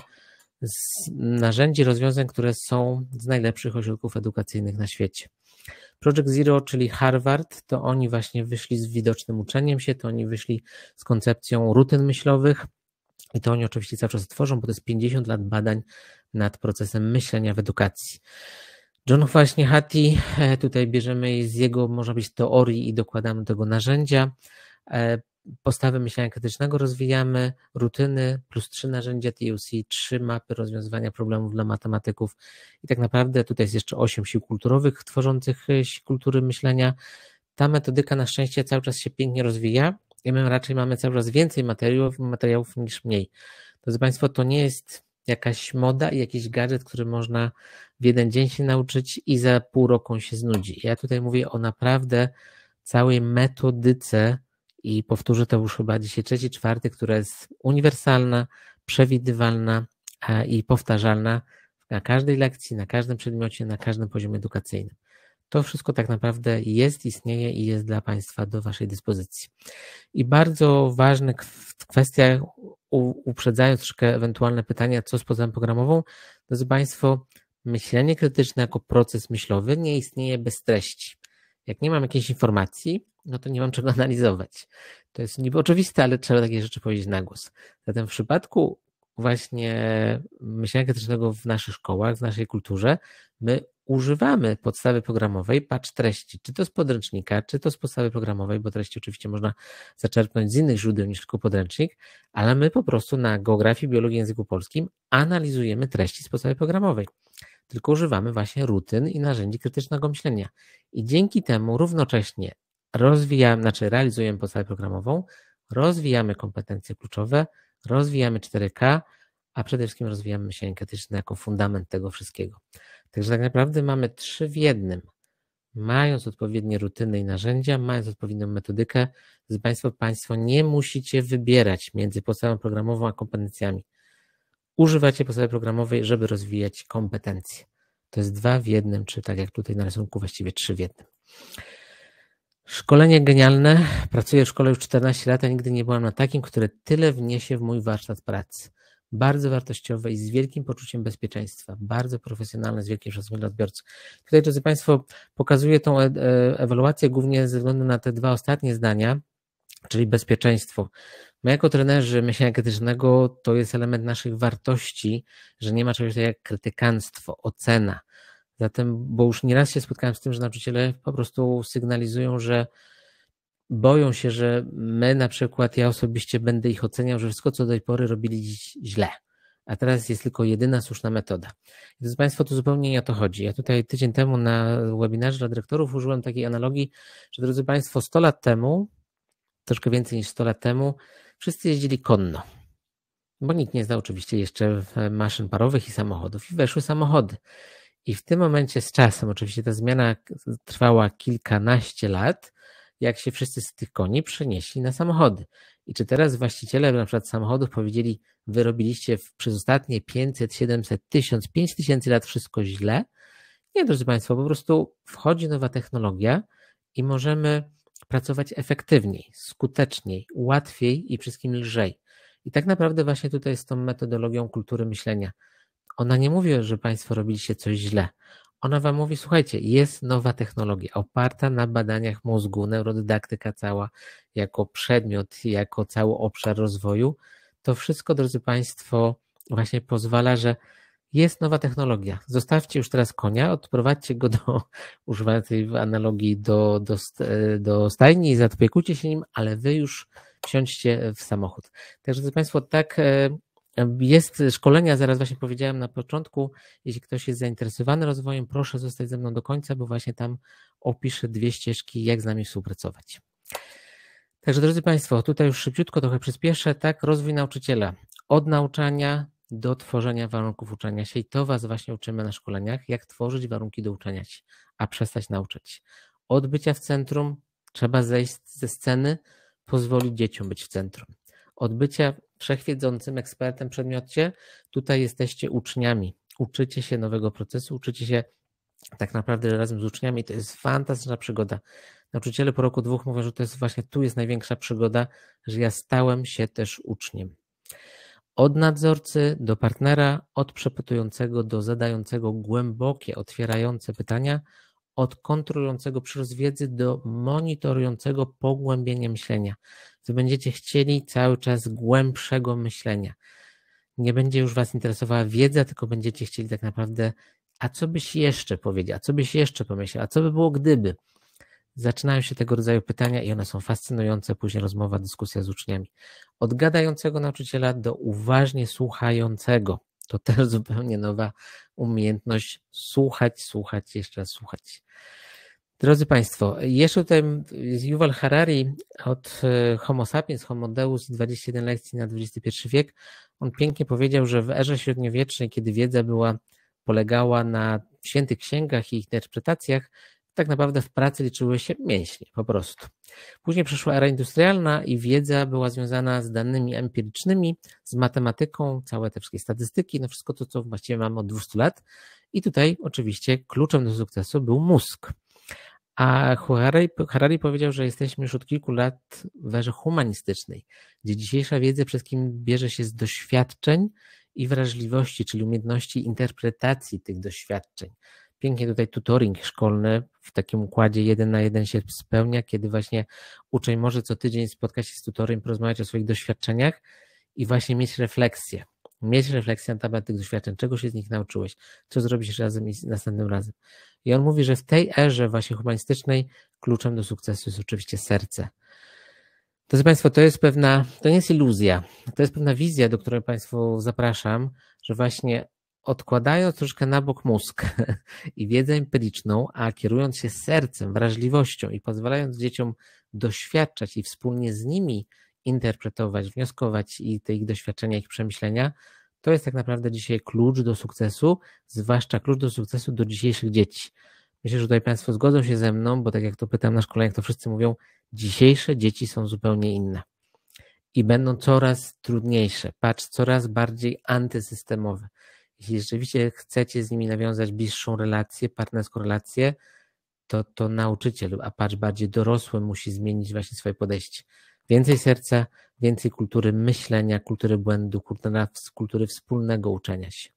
z narzędzi, rozwiązań, które są z najlepszych ośrodków edukacyjnych na świecie. Project Zero, czyli Harvard, to oni właśnie wyszli z widocznym uczeniem się, to oni wyszli z koncepcją rutyn myślowych i to oni oczywiście cały czas tworzą, bo to jest 50 lat badań nad procesem myślenia w edukacji. John Hattie e, tutaj bierzemy z jego, można być, teorii i dokładamy do tego narzędzia. E, postawy myślenia krytycznego rozwijamy, rutyny plus trzy narzędzia TUC, trzy mapy rozwiązywania problemów dla matematyków i tak naprawdę tutaj jest jeszcze osiem sił kulturowych tworzących e, kultury myślenia. Ta metodyka na szczęście cały czas się pięknie rozwija i my raczej mamy cały czas więcej materiałów, materiałów niż mniej. Drodzy Państwo, to nie jest jakaś moda i jakiś gadżet, który można w jeden dzień się nauczyć i za pół roku się znudzi. Ja tutaj mówię o naprawdę całej metodyce i powtórzę to już chyba dzisiaj trzeci, czwarty, która jest uniwersalna, przewidywalna e, i powtarzalna na każdej lekcji, na każdym przedmiocie, na każdym poziomie edukacyjnym. To wszystko tak naprawdę jest, istnieje i jest dla Państwa do Waszej dyspozycji. I bardzo ważna kwestia, uprzedzając troszkę ewentualne pytania, co z poza programową, drodzy Państwo, myślenie krytyczne jako proces myślowy nie istnieje bez treści. Jak nie mam jakiejś informacji, no to nie mam czego analizować. To jest niby oczywiste, ale trzeba takie rzeczy powiedzieć na głos. Zatem w przypadku właśnie myślenia krytycznego w naszych szkołach, w naszej kulturze, my używamy podstawy programowej, patrz treści, czy to z podręcznika, czy to z podstawy programowej, bo treści oczywiście można zaczerpnąć z innych źródeł niż tylko podręcznik, ale my po prostu na geografii, biologii, języku polskim analizujemy treści z podstawy programowej. Tylko używamy właśnie rutyn i narzędzi krytycznego myślenia. I dzięki temu równocześnie rozwijamy, znaczy realizujemy podstawę programową, rozwijamy kompetencje kluczowe, rozwijamy 4K, a przede wszystkim rozwijamy myślenie krytyczne jako fundament tego wszystkiego. Także tak naprawdę mamy trzy w jednym. Mając odpowiednie rutyny i narzędzia, mając odpowiednią metodykę, z Państwa Państwo nie musicie wybierać między podstawą programową a kompetencjami. Używacie podstawy programowej, żeby rozwijać kompetencje. To jest dwa w jednym, czy tak jak tutaj na rysunku, właściwie trzy w jednym. Szkolenie genialne. Pracuję w szkole już 14 lat, a nigdy nie byłam na takim, które tyle wniesie w mój warsztat pracy bardzo wartościowe i z wielkim poczuciem bezpieczeństwa, bardzo profesjonalne, z wielkim szacunkiem dla odbiorców. Tutaj, drodzy Państwo, pokazuję tą e, e, ewaluację głównie ze względu na te dwa ostatnie zdania, czyli bezpieczeństwo. My jako trenerzy myślenia krytycznego to jest element naszych wartości, że nie ma czegoś takiego jak krytykanstwo, ocena. Zatem, bo już nieraz się spotkałem z tym, że nauczyciele po prostu sygnalizują, że boją się, że my na przykład, ja osobiście będę ich oceniał, że wszystko co do tej pory robili źle, a teraz jest tylko jedyna słuszna metoda. I drodzy Państwo, tu zupełnie nie o to chodzi. Ja tutaj tydzień temu na webinarze dla dyrektorów użyłem takiej analogii, że drodzy Państwo, 100 lat temu, troszkę więcej niż 100 lat temu, wszyscy jeździli konno. Bo nikt nie zna oczywiście jeszcze maszyn parowych i samochodów, i weszły samochody. I w tym momencie z czasem, oczywiście ta zmiana trwała kilkanaście lat, jak się wszyscy z tych koni przenieśli na samochody. I czy teraz właściciele na przykład samochodów powiedzieli, wyrobiliście przez ostatnie 500, 700, 1000, 5000 lat wszystko źle? Nie, drodzy Państwo, po prostu wchodzi nowa technologia i możemy pracować efektywniej, skuteczniej, łatwiej i wszystkim lżej. I tak naprawdę właśnie tutaj z tą metodologią kultury myślenia. Ona nie mówi, że Państwo robiliście coś źle. Ona wam mówi, słuchajcie, jest nowa technologia oparta na badaniach mózgu, neurodydaktyka cała jako przedmiot, jako cały obszar rozwoju. To wszystko, drodzy Państwo, właśnie pozwala, że jest nowa technologia. Zostawcie już teraz konia, odprowadźcie go do, używając tej analogii, do, do, do stajni i zatopiekujcie się nim, ale wy już wsiądźcie w samochód. Także, drodzy Państwo, tak e, jest szkolenia, zaraz właśnie powiedziałem na początku. Jeśli ktoś jest zainteresowany rozwojem, proszę zostać ze mną do końca, bo właśnie tam opiszę dwie ścieżki, jak z nami współpracować. Także drodzy Państwo, tutaj już szybciutko trochę przyspieszę, tak, rozwój nauczyciela. Od nauczania do tworzenia warunków uczenia się i to Was właśnie uczymy na szkoleniach, jak tworzyć warunki do uczenia się, a przestać nauczyć. Od bycia w centrum trzeba zejść ze sceny, pozwolić dzieciom być w centrum. Od bycia wszechwiedzącym ekspertem przedmiocie. Tutaj jesteście uczniami. Uczycie się nowego procesu, uczycie się tak naprawdę razem z uczniami. To jest fantastyczna przygoda. Nauczyciele po roku dwóch mówią, że to jest właśnie tu jest największa przygoda, że ja stałem się też uczniem. Od nadzorcy do partnera, od przepytującego do zadającego głębokie, otwierające pytania, od kontrolującego przyrost wiedzy do monitorującego pogłębienie myślenia będziecie chcieli cały czas głębszego myślenia. Nie będzie już Was interesowała wiedza, tylko będziecie chcieli tak naprawdę, a co byś jeszcze powiedział, a co byś jeszcze pomyślał, a co by było gdyby. Zaczynają się tego rodzaju pytania i one są fascynujące. Później rozmowa, dyskusja z uczniami. Od gadającego nauczyciela do uważnie słuchającego. To też zupełnie nowa umiejętność słuchać, słuchać, jeszcze raz słuchać. Drodzy Państwo, jeszcze tutaj jest Yuval Harari od e, Homo sapiens, Homo Deus, 21 lekcji na XXI wiek. On pięknie powiedział, że w erze średniowiecznej, kiedy wiedza była polegała na świętych księgach i ich interpretacjach, tak naprawdę w pracy liczyły się mięśnie, po prostu. Później przyszła era industrialna i wiedza była związana z danymi empirycznymi, z matematyką, całe te wszystkie statystyki, no wszystko to, co właściwie mamy od 200 lat. I tutaj oczywiście kluczem do sukcesu był mózg. A Harari, powiedział, że jesteśmy już od kilku lat w erze humanistycznej, gdzie dzisiejsza wiedza przede wszystkim bierze się z doświadczeń i wrażliwości, czyli umiejętności interpretacji tych doświadczeń. Pięknie tutaj tutoring szkolny w takim układzie jeden na jeden się spełnia, kiedy właśnie uczeń może co tydzień spotkać się z tutorem, porozmawiać o swoich doświadczeniach i właśnie mieć refleksję Mieć refleksję na temat tych doświadczeń, czego się z nich nauczyłeś, co zrobisz razem i następnym razem. I on mówi, że w tej erze właśnie humanistycznej kluczem do sukcesu jest oczywiście serce. Drodzy Państwo, to jest pewna, to nie jest iluzja, to jest pewna wizja, do której Państwu zapraszam, że właśnie odkładając troszkę na bok mózg i wiedzę empiryczną, a kierując się sercem, wrażliwością i pozwalając dzieciom doświadczać i wspólnie z nimi interpretować, wnioskować i te ich doświadczenia, ich przemyślenia, to jest tak naprawdę dzisiaj klucz do sukcesu, zwłaszcza klucz do sukcesu do dzisiejszych dzieci. Myślę, że tutaj Państwo zgodzą się ze mną, bo tak jak to pytam na szkoleniach, to wszyscy mówią, dzisiejsze dzieci są zupełnie inne i będą coraz trudniejsze, patrz, coraz bardziej antysystemowe. Jeśli rzeczywiście chcecie z nimi nawiązać bliższą relację, partnerską relację, to, to nauczyciel, a patrz, bardziej dorosły musi zmienić właśnie swoje podejście. Więcej serca, więcej kultury myślenia, kultury błędu, kultury wspólnego uczenia się.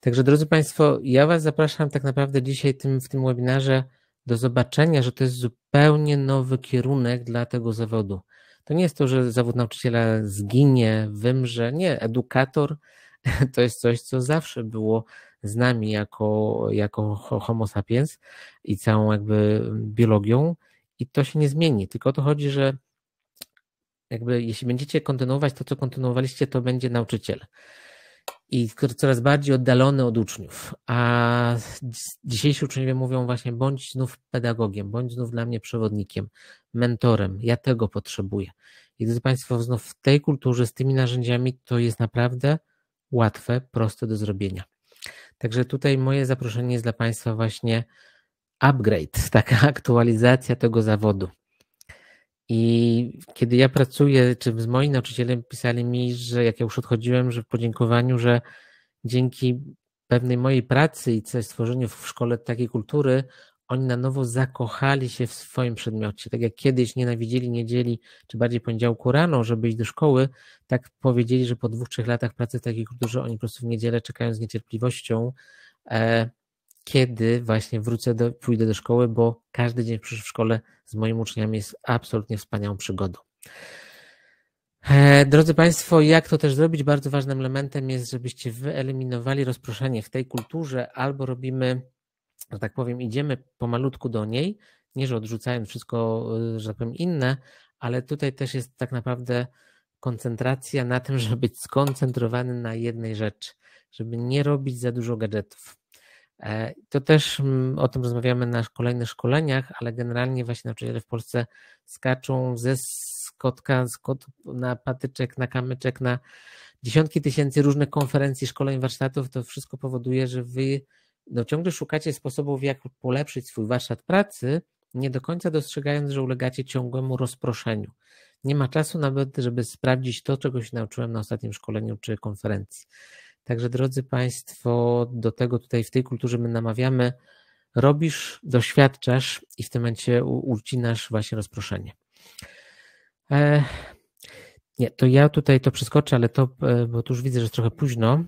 Także drodzy Państwo, ja Was zapraszam tak naprawdę dzisiaj tym, w tym webinarze do zobaczenia, że to jest zupełnie nowy kierunek dla tego zawodu. To nie jest to, że zawód nauczyciela zginie, wymrze. Nie, edukator to jest coś, co zawsze było z nami jako, jako homo sapiens i całą jakby biologią i to się nie zmieni. Tylko o to chodzi, że jakby jeśli będziecie kontynuować to, co kontynuowaliście, to będzie nauczyciel. I coraz bardziej oddalony od uczniów. A dzisiejsi uczniowie mówią właśnie, bądź znów pedagogiem, bądź znów dla mnie przewodnikiem, mentorem. Ja tego potrzebuję. I drodzy Państwo, znów w tej kulturze z tymi narzędziami to jest naprawdę łatwe, proste do zrobienia. Także tutaj moje zaproszenie jest dla Państwa właśnie upgrade, taka aktualizacja tego zawodu. I kiedy ja pracuję, czy z moim nauczycielem pisali mi, że jak ja już odchodziłem, że w podziękowaniu, że dzięki pewnej mojej pracy i stworzeniu w szkole takiej kultury, oni na nowo zakochali się w swoim przedmiocie. Tak jak kiedyś nienawidzili niedzieli, czy bardziej poniedziałku rano, żeby iść do szkoły, tak powiedzieli, że po dwóch, trzech latach pracy w takiej kulturze oni po prostu w niedzielę czekają z niecierpliwością, e, kiedy właśnie wrócę, do, pójdę do szkoły, bo każdy dzień w szkole z moimi uczniami jest absolutnie wspaniałą przygodą. E, drodzy Państwo, jak to też zrobić? Bardzo ważnym elementem jest, żebyście wyeliminowali rozproszenie w tej kulturze, albo robimy, że tak powiem, idziemy pomalutku do niej, nie że odrzucając wszystko, e, że tak powiem, inne, ale tutaj też jest tak naprawdę koncentracja na tym, żeby być skoncentrowany na jednej rzeczy, żeby nie robić za dużo gadżetów. E, to też mm, o tym rozmawiamy na kolejnych szkoleniach, ale generalnie właśnie nauczyciele w Polsce skaczą ze skotka, skot na patyczek, na kamyczek, na dziesiątki tysięcy różnych konferencji, szkoleń, warsztatów. To wszystko powoduje, że wy no, ciągle szukacie sposobów, jak polepszyć swój warsztat pracy, nie do końca dostrzegając, że ulegacie ciągłemu rozproszeniu. Nie ma czasu nawet, żeby sprawdzić to, czego się nauczyłem na ostatnim szkoleniu czy konferencji. Także drodzy Państwo, do tego tutaj w tej kulturze my namawiamy, robisz, doświadczasz i w tym momencie ucinasz właśnie rozproszenie. nie, to ja tutaj to przeskoczę, ale to, e, bo tu już widzę, że jest trochę późno.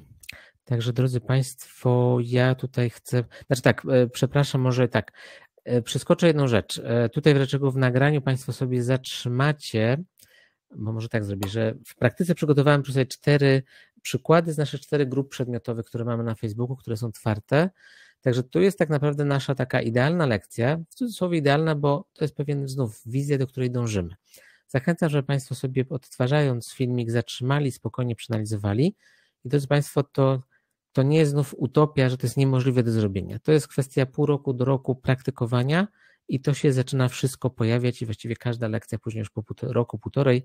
Także drodzy Państwo, ja tutaj chcę, znaczy tak, e, przepraszam, może tak, e, przeskoczę jedną rzecz. Tutaj dlaczego w nagraniu Państwo sobie zatrzymacie, bo może tak zrobię, że w praktyce przygotowałem tutaj cztery przykłady z naszych czterech grup przedmiotowych, które mamy na Facebooku, które są twarde. Także tu jest tak naprawdę nasza taka idealna lekcja, w cudzysłowie idealna, bo to jest pewien znów wizja, do której dążymy. Zachęcam, żeby Państwo sobie odtwarzając filmik zatrzymali, spokojnie przeanalizowali. I drodzy Państwo, to, to nie jest znów utopia, że to jest niemożliwe do zrobienia. To jest kwestia pół roku do roku praktykowania i to się zaczyna wszystko pojawiać i właściwie każda lekcja później już po pół roku, półtorej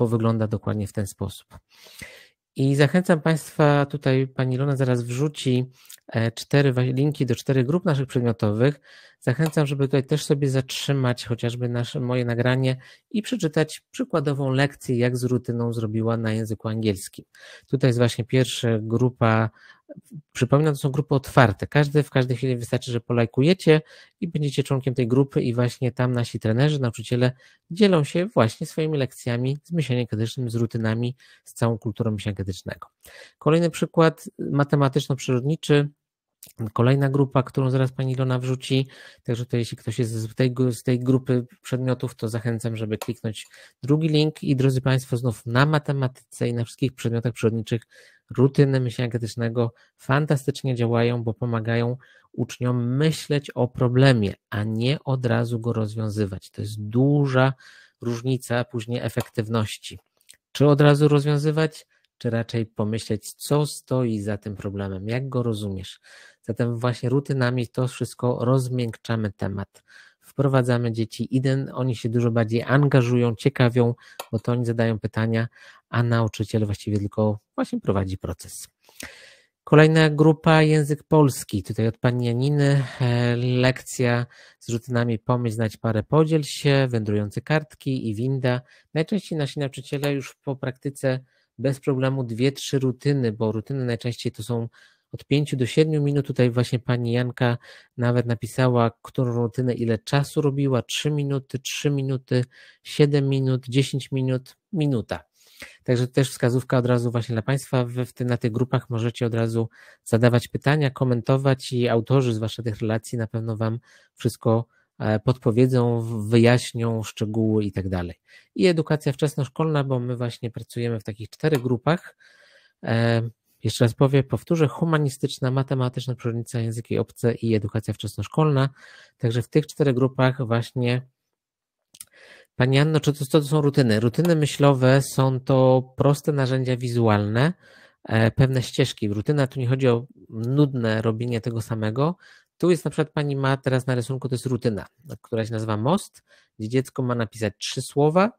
wygląda dokładnie w ten sposób. I zachęcam Państwa, tutaj Pani Ilona zaraz wrzuci e, cztery linki do czterech grup naszych przedmiotowych. Zachęcam, żeby tutaj też sobie zatrzymać chociażby nasze, moje nagranie i przeczytać przykładową lekcję, jak z rutyną zrobiła na języku angielskim. Tutaj jest właśnie pierwsza grupa Przypominam, to są grupy otwarte. Każdy w każdej chwili wystarczy, że polajkujecie i będziecie członkiem tej grupy i właśnie tam nasi trenerzy, nauczyciele dzielą się właśnie swoimi lekcjami z myśleniem krytycznym, z rutynami, z całą kulturą myślenia krytycznego. Kolejny przykład matematyczno-przyrodniczy Kolejna grupa, którą zaraz pani Ilona wrzuci, także to jeśli ktoś jest z tej, z tej grupy przedmiotów, to zachęcam, żeby kliknąć drugi link i drodzy Państwo, znów na matematyce i na wszystkich przedmiotach przyrodniczych rutyny myślenia krytycznego fantastycznie działają, bo pomagają uczniom myśleć o problemie, a nie od razu go rozwiązywać. To jest duża różnica później efektywności. Czy od razu rozwiązywać, czy raczej pomyśleć, co stoi za tym problemem, jak go rozumiesz. Zatem właśnie rutynami to wszystko rozmiękczamy temat. Wprowadzamy dzieci, iden, oni się dużo bardziej angażują, ciekawią, bo to oni zadają pytania, a nauczyciel właściwie tylko właśnie prowadzi proces. Kolejna grupa język polski. Tutaj od pani Janiny e, lekcja z rutynami pomyśl, znać parę, podziel się, wędrujące kartki i winda. Najczęściej nasi nauczyciele już po praktyce bez problemu dwie, trzy rutyny, bo rutyny najczęściej to są od 5 do 7 minut. Tutaj właśnie pani Janka nawet napisała, którą rutynę ile czasu robiła: 3 minuty, 3 minuty, 7 minut, 10 minut, minuta. Także też wskazówka od razu właśnie dla Państwa. Wy w na tych grupach możecie od razu zadawać pytania, komentować i autorzy zwłaszcza tych relacji na pewno Wam wszystko e, podpowiedzą, wyjaśnią szczegóły i tak dalej. I edukacja wczesnoszkolna, bo my właśnie pracujemy w takich czterech grupach. E, jeszcze raz powiem, powtórzę, humanistyczna, matematyczna, przyrodnicza, języki obce i edukacja wczesnoszkolna. Także w tych czterech grupach właśnie Pani Anno, czy to, co to są rutyny? Rutyny myślowe są to proste narzędzia wizualne, e, pewne ścieżki. Rutyna tu nie chodzi o nudne robienie tego samego. Tu jest na przykład pani ma teraz na rysunku, to jest rutyna, która się nazywa most, gdzie dziecko ma napisać trzy słowa,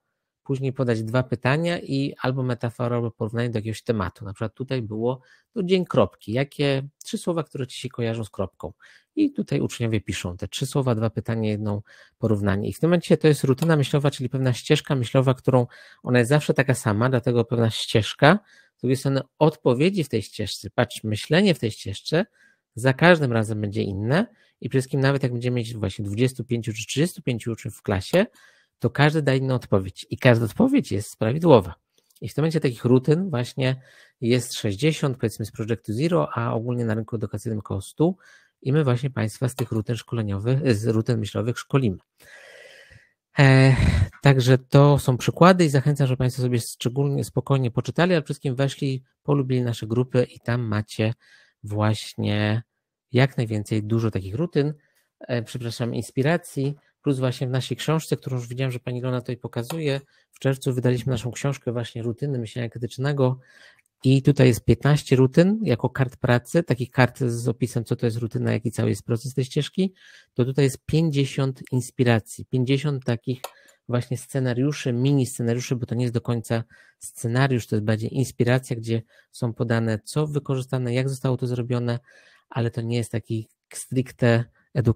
później podać dwa pytania i albo metaforę, albo porównanie do jakiegoś tematu. Na przykład tutaj było to no, dzień kropki. Jakie trzy słowa, które ci się kojarzą z kropką? I tutaj uczniowie piszą te trzy słowa, dwa pytania, jedno porównanie. I w tym momencie to jest rutyna myślowa, czyli pewna ścieżka myślowa, którą ona jest zawsze taka sama, dlatego pewna ścieżka, z drugiej strony odpowiedzi w tej ścieżce, patrz, myślenie w tej ścieżce za każdym razem będzie inne i przede wszystkim nawet jak będziemy mieć właśnie 25 czy 35 uczniów w klasie, to każdy da inną odpowiedź i każda odpowiedź jest prawidłowa. I w tym momencie takich rutyn właśnie jest 60, powiedzmy z projektu Zero, a ogólnie na rynku edukacyjnym około 100 i my właśnie Państwa z tych rutyn szkoleniowych, z rutyn myślowych szkolimy. E, także to są przykłady i zachęcam, żeby Państwo sobie szczególnie spokojnie poczytali, ale wszystkim weszli, polubili nasze grupy i tam macie właśnie jak najwięcej, dużo takich rutyn, e, przepraszam, inspiracji, plus właśnie w naszej książce, którą już widziałem, że pani Lona tutaj pokazuje, w czerwcu wydaliśmy naszą książkę właśnie Rutyny Myślenia Krytycznego i tutaj jest 15 rutyn jako kart pracy, takich kart z opisem, co to jest rutyna, jaki cały jest proces tej ścieżki, to tutaj jest 50 inspiracji, 50 takich właśnie scenariuszy, mini scenariuszy, bo to nie jest do końca scenariusz, to jest bardziej inspiracja, gdzie są podane, co wykorzystane, jak zostało to zrobione, ale to nie jest taki stricte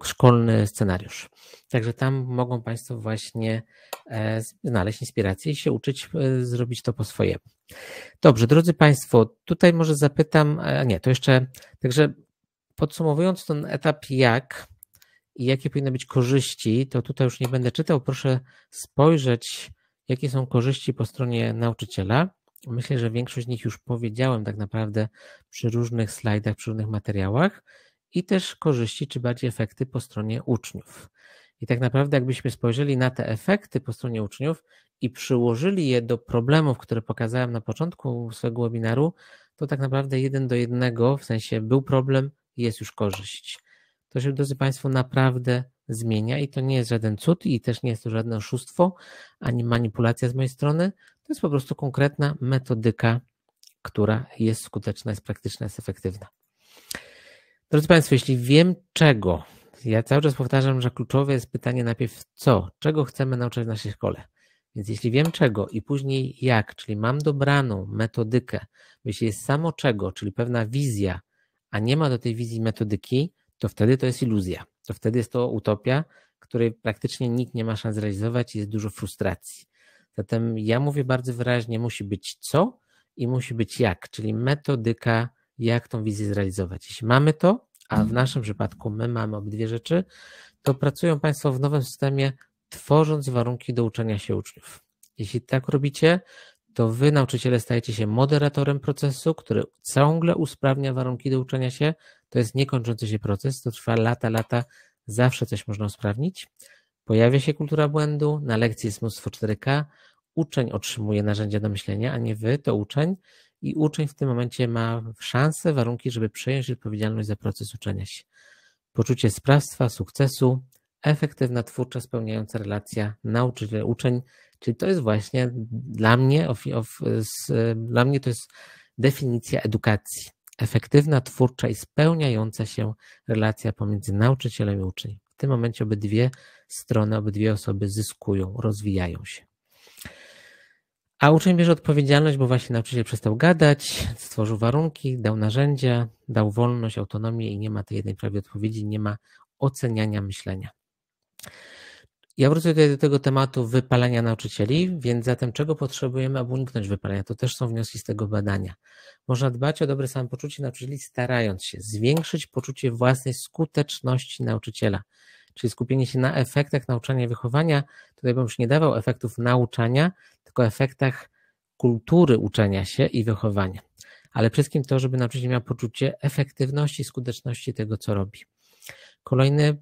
szkolny scenariusz. Także tam mogą Państwo właśnie e, znaleźć inspirację i się uczyć, e, zrobić to po swojemu. Dobrze, drodzy Państwo, tutaj może zapytam, e, nie, to jeszcze, także podsumowując ten etap jak i jakie powinny być korzyści, to tutaj już nie będę czytał, proszę spojrzeć, jakie są korzyści po stronie nauczyciela. Myślę, że większość z nich już powiedziałem tak naprawdę przy różnych slajdach, przy różnych materiałach i też korzyści czy bardziej efekty po stronie uczniów. I tak naprawdę, jakbyśmy spojrzeli na te efekty po stronie uczniów i przyłożyli je do problemów, które pokazałem na początku swojego webinaru, to tak naprawdę jeden do jednego, w sensie był problem, jest już korzyść. To się, drodzy Państwo, naprawdę zmienia i to nie jest żaden cud i też nie jest to żadne oszustwo ani manipulacja z mojej strony. To jest po prostu konkretna metodyka, która jest skuteczna, jest praktyczna, jest efektywna. Drodzy Państwo, jeśli wiem czego, ja cały czas powtarzam, że kluczowe jest pytanie najpierw co, czego chcemy nauczyć w naszej szkole. Więc jeśli wiem czego i później jak, czyli mam dobraną metodykę, jeśli jest samo czego, czyli pewna wizja, a nie ma do tej wizji metodyki, to wtedy to jest iluzja. To wtedy jest to utopia, której praktycznie nikt nie ma szans zrealizować i jest dużo frustracji. Zatem ja mówię bardzo wyraźnie, musi być co i musi być jak, czyli metodyka, jak tą wizję zrealizować. Jeśli mamy to, a w mhm. naszym przypadku my mamy obydwie rzeczy, to pracują Państwo w nowym systemie, tworząc warunki do uczenia się uczniów. Jeśli tak robicie, to Wy, nauczyciele, stajecie się moderatorem procesu, który ciągle usprawnia warunki do uczenia się. To jest niekończący się proces, to trwa lata, lata, zawsze coś można usprawnić. Pojawia się kultura błędu, na lekcji jest mnóstwo 4K, uczeń otrzymuje narzędzia do myślenia, a nie Wy, to uczeń, i uczeń w tym momencie ma szanse, warunki, żeby przejąć odpowiedzialność za proces uczenia się. Poczucie sprawstwa, sukcesu, efektywna, twórcza, spełniająca relacja nauczyciel-uczeń, czyli to jest właśnie dla mnie, of, of, z, dla mnie to jest definicja edukacji. Efektywna, twórcza i spełniająca się relacja pomiędzy nauczycielem i uczeń. W tym momencie obydwie strony, obydwie osoby zyskują, rozwijają się. A uczeń bierze odpowiedzialność, bo właśnie nauczyciel przestał gadać, stworzył warunki, dał narzędzia, dał wolność, autonomię i nie ma tej jednej prawie odpowiedzi, nie ma oceniania myślenia. Ja wrócę tutaj do tego tematu wypalania nauczycieli, więc zatem czego potrzebujemy, aby uniknąć wypalenia? To też są wnioski z tego badania. Można dbać o dobre samopoczucie nauczycieli, starając się zwiększyć poczucie własnej skuteczności nauczyciela czyli skupienie się na efektach nauczania i wychowania. Tutaj bym już nie dawał efektów nauczania, tylko efektach kultury uczenia się i wychowania. Ale przede wszystkim to, żeby nauczyciel miał poczucie efektywności, skuteczności tego, co robi. Kolejny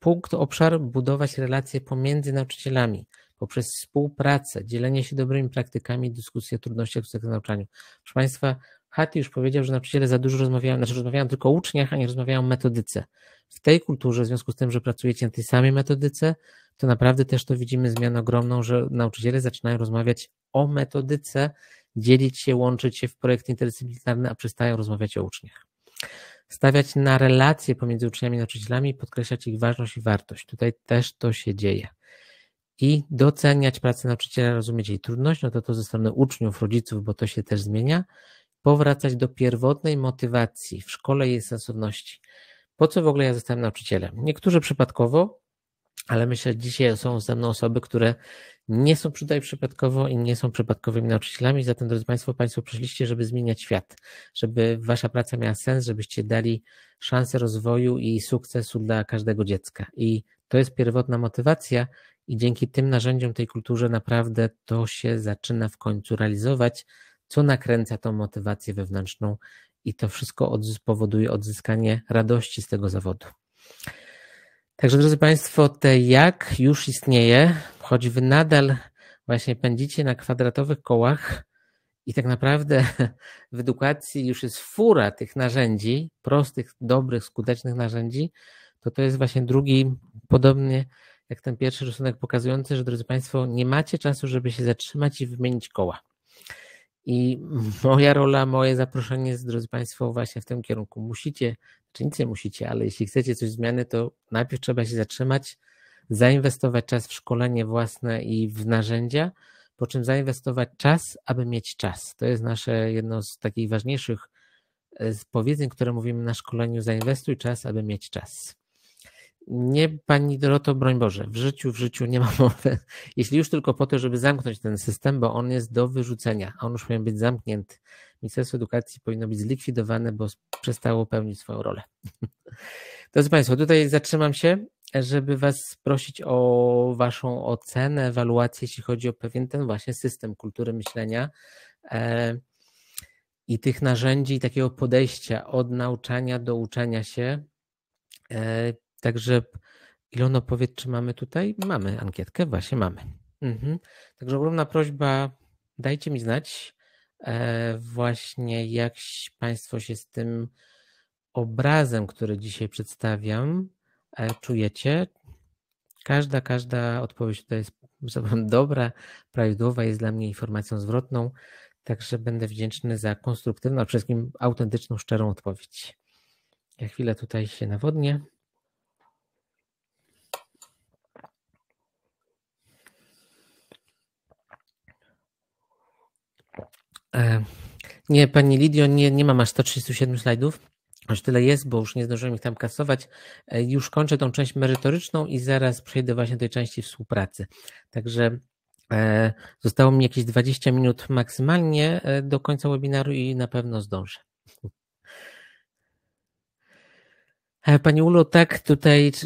punkt, obszar, budować relacje pomiędzy nauczycielami poprzez współpracę, dzielenie się dobrymi praktykami, dyskusję o trudnościach w nauczaniu. Proszę Państwa, Hati już powiedział, że nauczyciele za dużo rozmawiają, znaczy rozmawiają tylko o uczniach, a nie rozmawiają o metodyce. W tej kulturze, w związku z tym, że pracujecie na tej samej metodyce, to naprawdę też to widzimy zmianę ogromną, że nauczyciele zaczynają rozmawiać o metodyce, dzielić się, łączyć się w projekty interdyscyplinarne, a przestają rozmawiać o uczniach. Stawiać na relacje pomiędzy uczniami i nauczycielami podkreślać ich ważność i wartość. Tutaj też to się dzieje i doceniać pracę nauczyciela, rozumieć jej trudność, no to to ze strony uczniów, rodziców, bo to się też zmienia powracać do pierwotnej motywacji w szkole i jej sensowności. Po co w ogóle ja zostałem nauczycielem? Niektórzy przypadkowo, ale myślę, że dzisiaj są ze mną osoby, które nie są tutaj przypadkowo i nie są przypadkowymi nauczycielami. Zatem, drodzy Państwo, Państwo przyszliście, żeby zmieniać świat, żeby Wasza praca miała sens, żebyście dali szansę rozwoju i sukcesu dla każdego dziecka. I to jest pierwotna motywacja, i dzięki tym narzędziom, tej kulturze naprawdę to się zaczyna w końcu realizować co nakręca tą motywację wewnętrzną i to wszystko odzy powoduje odzyskanie radości z tego zawodu. Także, drodzy Państwo, te jak już istnieje, choć Wy nadal właśnie pędzicie na kwadratowych kołach i tak naprawdę w edukacji już jest fura tych narzędzi, prostych, dobrych, skutecznych narzędzi, to to jest właśnie drugi, podobnie jak ten pierwszy rysunek pokazujący, że drodzy Państwo, nie macie czasu, żeby się zatrzymać i wymienić koła. I moja rola, moje zaproszenie jest, drodzy Państwo, właśnie w tym kierunku. Musicie, czy znaczy nic nie musicie, ale jeśli chcecie coś zmiany, to najpierw trzeba się zatrzymać, zainwestować czas w szkolenie własne i w narzędzia, po czym zainwestować czas, aby mieć czas. To jest nasze jedno z takich ważniejszych e, powiedzeń, które mówimy na szkoleniu: zainwestuj czas, aby mieć czas. Nie, pani Doroto, broń Boże, w życiu, w życiu nie ma mowy. Jeśli już tylko po to, żeby zamknąć ten system, bo on jest do wyrzucenia, a on już powinien być zamknięty. Ministerstwo Edukacji powinno być zlikwidowane, bo przestało pełnić swoją rolę. Drodzy Państwo, tutaj zatrzymam się, żeby Was prosić o Waszą ocenę, ewaluację, jeśli chodzi o pewien ten właśnie system kultury myślenia e, i tych narzędzi, takiego podejścia od nauczania do uczenia się e, Także Ilono, powiedz, czy mamy tutaj? Mamy ankietkę, właśnie mamy. Mhm. Także ogromna prośba, dajcie mi znać e, właśnie jak Państwo się z tym obrazem, który dzisiaj przedstawiam, e, czujecie. Każda, każda odpowiedź tutaj jest dobra, prawidłowa, jest dla mnie informacją zwrotną, także będę wdzięczny za konstruktywną, a przede wszystkim autentyczną, szczerą odpowiedź. Ja chwilę tutaj się nawodnię. E, nie, pani Lidio, nie, nie mam aż 137 slajdów. Aż tyle jest, bo już nie zdążyłem ich tam kasować. E, już kończę tą część merytoryczną i zaraz przejdę właśnie do tej części współpracy. Także e, zostało mi jakieś 20 minut maksymalnie do końca webinaru i na pewno zdążę. E, Pani Ulu, tak, tutaj w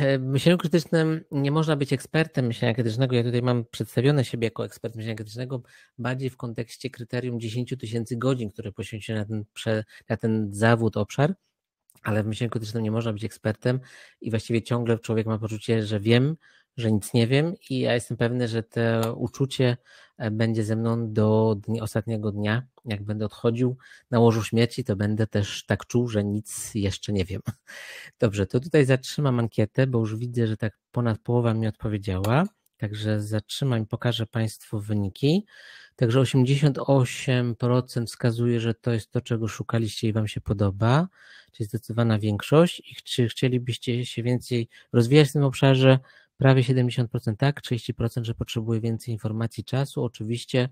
e, e, myśleniu krytycznym nie można być ekspertem myślenia krytycznego. Ja tutaj mam przedstawione siebie jako ekspert myślenia krytycznego bardziej w kontekście kryterium 10 tysięcy godzin, które poświęciłem na ten, na ten zawód, obszar, ale w myśleniu krytycznym nie można być ekspertem i właściwie ciągle człowiek ma poczucie, że wiem, że nic nie wiem i ja jestem pewny, że to uczucie E, będzie ze mną do dni, ostatniego dnia. Jak będę odchodził na łożu śmierci, to będę też tak czuł, że nic jeszcze nie wiem. Dobrze, to tutaj zatrzymam ankietę, bo już widzę, że tak ponad połowa mi odpowiedziała. Także zatrzymam i pokażę Państwu wyniki. Także 88% wskazuje, że to jest to, czego szukaliście i Wam się podoba, czyli zdecydowana większość. I czy chcielibyście się więcej rozwijać w tym obszarze? prawie 70% tak, 30%, że potrzebuje więcej informacji czasu. Oczywiście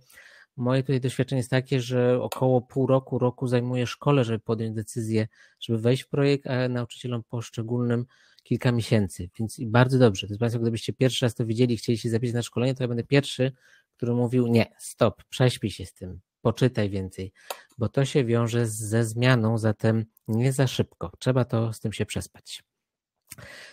moje tutaj doświadczenie jest takie, że około pół roku, roku zajmuje szkole, żeby podjąć decyzję, żeby wejść w projekt, a nauczycielom poszczególnym kilka miesięcy, więc bardzo dobrze. To jest Państwo, gdybyście pierwszy raz to widzieli, chcieli się zapisać na szkolenie, to ja będę pierwszy, który mówił nie, stop, prześpij się z tym, poczytaj więcej, bo to się wiąże ze zmianą, zatem nie za szybko. Trzeba to z tym się przespać.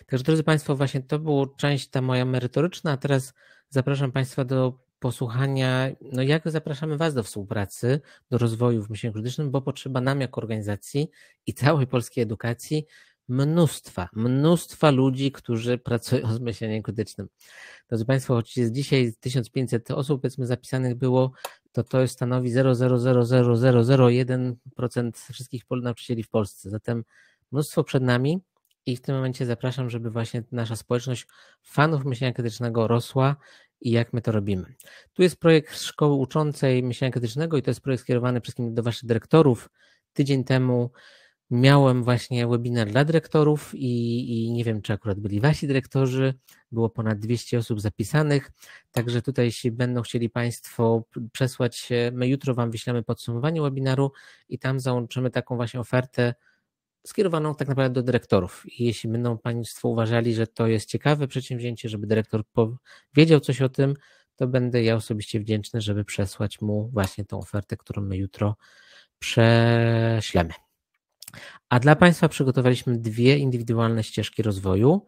Także drodzy Państwo, właśnie to była część ta moja merytoryczna, a teraz zapraszam Państwa do posłuchania, no jak zapraszamy Was do współpracy, do rozwoju w myśleniu krytycznym, bo potrzeba nam jako organizacji i całej polskiej edukacji mnóstwa, mnóstwa ludzi, którzy pracują z myśleniem krytycznym. Drodzy Państwo, choć jest dzisiaj 1500 osób, powiedzmy, zapisanych było, to to stanowi 0,00001% wszystkich nauczycieli w Polsce. Zatem mnóstwo przed nami, i w tym momencie zapraszam, żeby właśnie nasza społeczność fanów myślenia krytycznego rosła i jak my to robimy. Tu jest projekt Szkoły Uczącej Myślenia Krytycznego i to jest projekt skierowany przede wszystkim do Waszych dyrektorów. Tydzień temu miałem właśnie webinar dla dyrektorów i, i, nie wiem, czy akurat byli Wasi dyrektorzy. Było ponad 200 osób zapisanych, także tutaj jeśli będą chcieli Państwo przesłać, my jutro Wam wyślemy podsumowanie webinaru i tam załączymy taką właśnie ofertę, skierowaną tak naprawdę do dyrektorów. I jeśli będą Państwo uważali, że to jest ciekawe przedsięwzięcie, żeby dyrektor wiedział coś o tym, to będę ja osobiście wdzięczny, żeby przesłać mu właśnie tą ofertę, którą my jutro prześlemy. A dla Państwa przygotowaliśmy dwie indywidualne ścieżki rozwoju.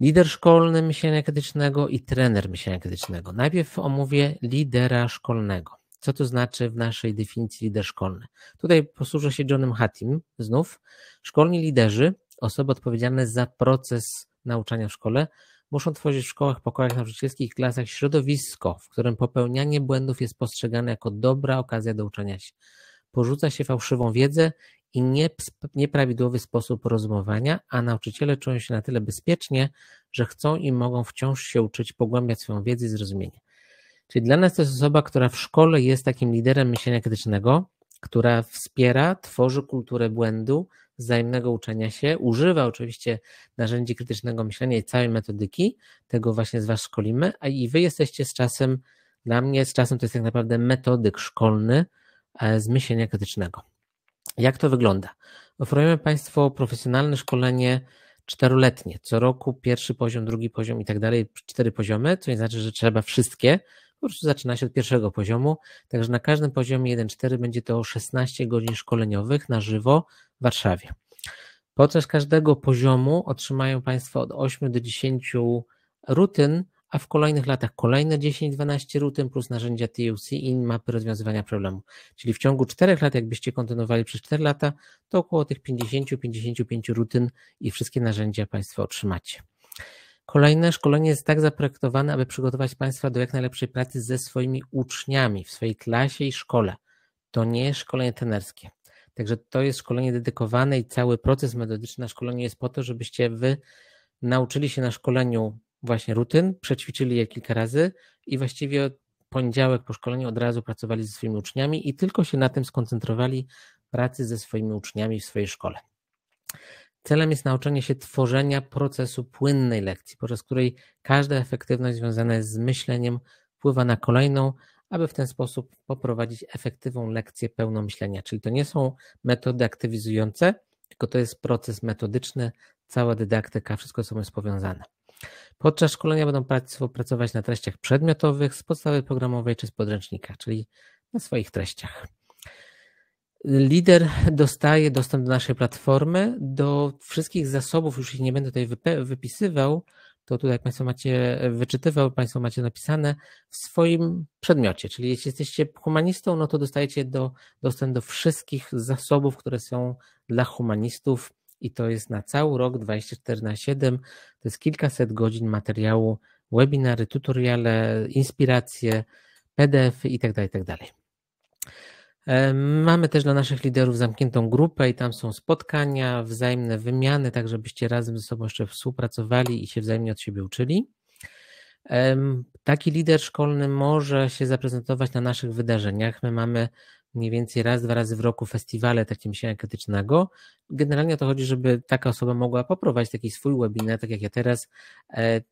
Lider szkolny myślenia krytycznego i trener myślenia krytycznego. Najpierw omówię lidera szkolnego co to znaczy w naszej definicji lider szkolny. Tutaj posłużę się Johnem Hattim znów. Szkolni liderzy, osoby odpowiedzialne za proces nauczania w szkole, muszą tworzyć w szkołach, pokojach nauczycielskich, klasach środowisko, w którym popełnianie błędów jest postrzegane jako dobra okazja do uczenia się. Porzuca się fałszywą wiedzę i nieprawidłowy sposób rozumowania, a nauczyciele czują się na tyle bezpiecznie, że chcą i mogą wciąż się uczyć, pogłębiać swoją wiedzę i zrozumienie. Czyli dla nas to jest osoba, która w szkole jest takim liderem myślenia krytycznego, która wspiera, tworzy kulturę błędu, wzajemnego uczenia się, używa oczywiście narzędzi krytycznego myślenia i całej metodyki, tego właśnie z Was szkolimy, a i Wy jesteście z czasem, dla mnie z czasem to jest tak naprawdę metodyk szkolny e, z myślenia krytycznego. Jak to wygląda? Oferujemy Państwu profesjonalne szkolenie czteroletnie, co roku pierwszy poziom, drugi poziom i tak dalej, cztery poziomy, co nie znaczy, że trzeba wszystkie, po prostu zaczyna się od pierwszego poziomu. Także na każdym poziomie 1.4 będzie to 16 godzin szkoleniowych na żywo w Warszawie. Podczas każdego poziomu otrzymają Państwo od 8 do 10 rutyn, a w kolejnych latach kolejne 10-12 rutyn plus narzędzia TUC i mapy rozwiązywania problemu. Czyli w ciągu 4 lat, jakbyście kontynuowali przez 4 lata, to około tych 50-55 rutyn i wszystkie narzędzia Państwo otrzymacie. Kolejne szkolenie jest tak zaprojektowane, aby przygotować Państwa do jak najlepszej pracy ze swoimi uczniami w swojej klasie i szkole. To nie jest szkolenie tenerskie. Także to jest szkolenie dedykowane i cały proces metodyczny na szkoleniu jest po to, żebyście Wy nauczyli się na szkoleniu właśnie rutyn, przećwiczyli je kilka razy i właściwie od poniedziałek po szkoleniu od razu pracowali ze swoimi uczniami i tylko się na tym skoncentrowali pracy ze swoimi uczniami w swojej szkole. Celem jest nauczenie się tworzenia procesu płynnej lekcji, podczas której każda efektywność związana z myśleniem wpływa na kolejną, aby w ten sposób poprowadzić efektywną lekcję pełną myślenia. Czyli to nie są metody aktywizujące, tylko to jest proces metodyczny, cała dydaktyka, wszystko ze sobą jest powiązane. Podczas szkolenia będą Państwo pracować na treściach przedmiotowych z podstawy programowej czy z podręcznika, czyli na swoich treściach. Lider dostaje dostęp do naszej platformy, do wszystkich zasobów, już ich nie będę tutaj wypisywał, to tutaj jak Państwo macie wyczytywał, Państwo macie napisane w swoim przedmiocie. Czyli jeśli jesteście humanistą, no to dostajecie do, dostęp do wszystkich zasobów, które są dla humanistów i to jest na cały rok 24 na 7. To jest kilkaset godzin materiału, webinary, tutoriale, inspiracje, PDF y i tak dalej, i tak dalej. Mamy też dla naszych liderów zamkniętą grupę i tam są spotkania, wzajemne wymiany, tak żebyście razem ze sobą jeszcze współpracowali i się wzajemnie od siebie uczyli. Taki lider szkolny może się zaprezentować na naszych wydarzeniach. My mamy mniej więcej raz, dwa razy w roku festiwale takie myślenia krytycznego. Generalnie o to chodzi, żeby taka osoba mogła poprowadzić taki swój webinar, tak jak ja teraz,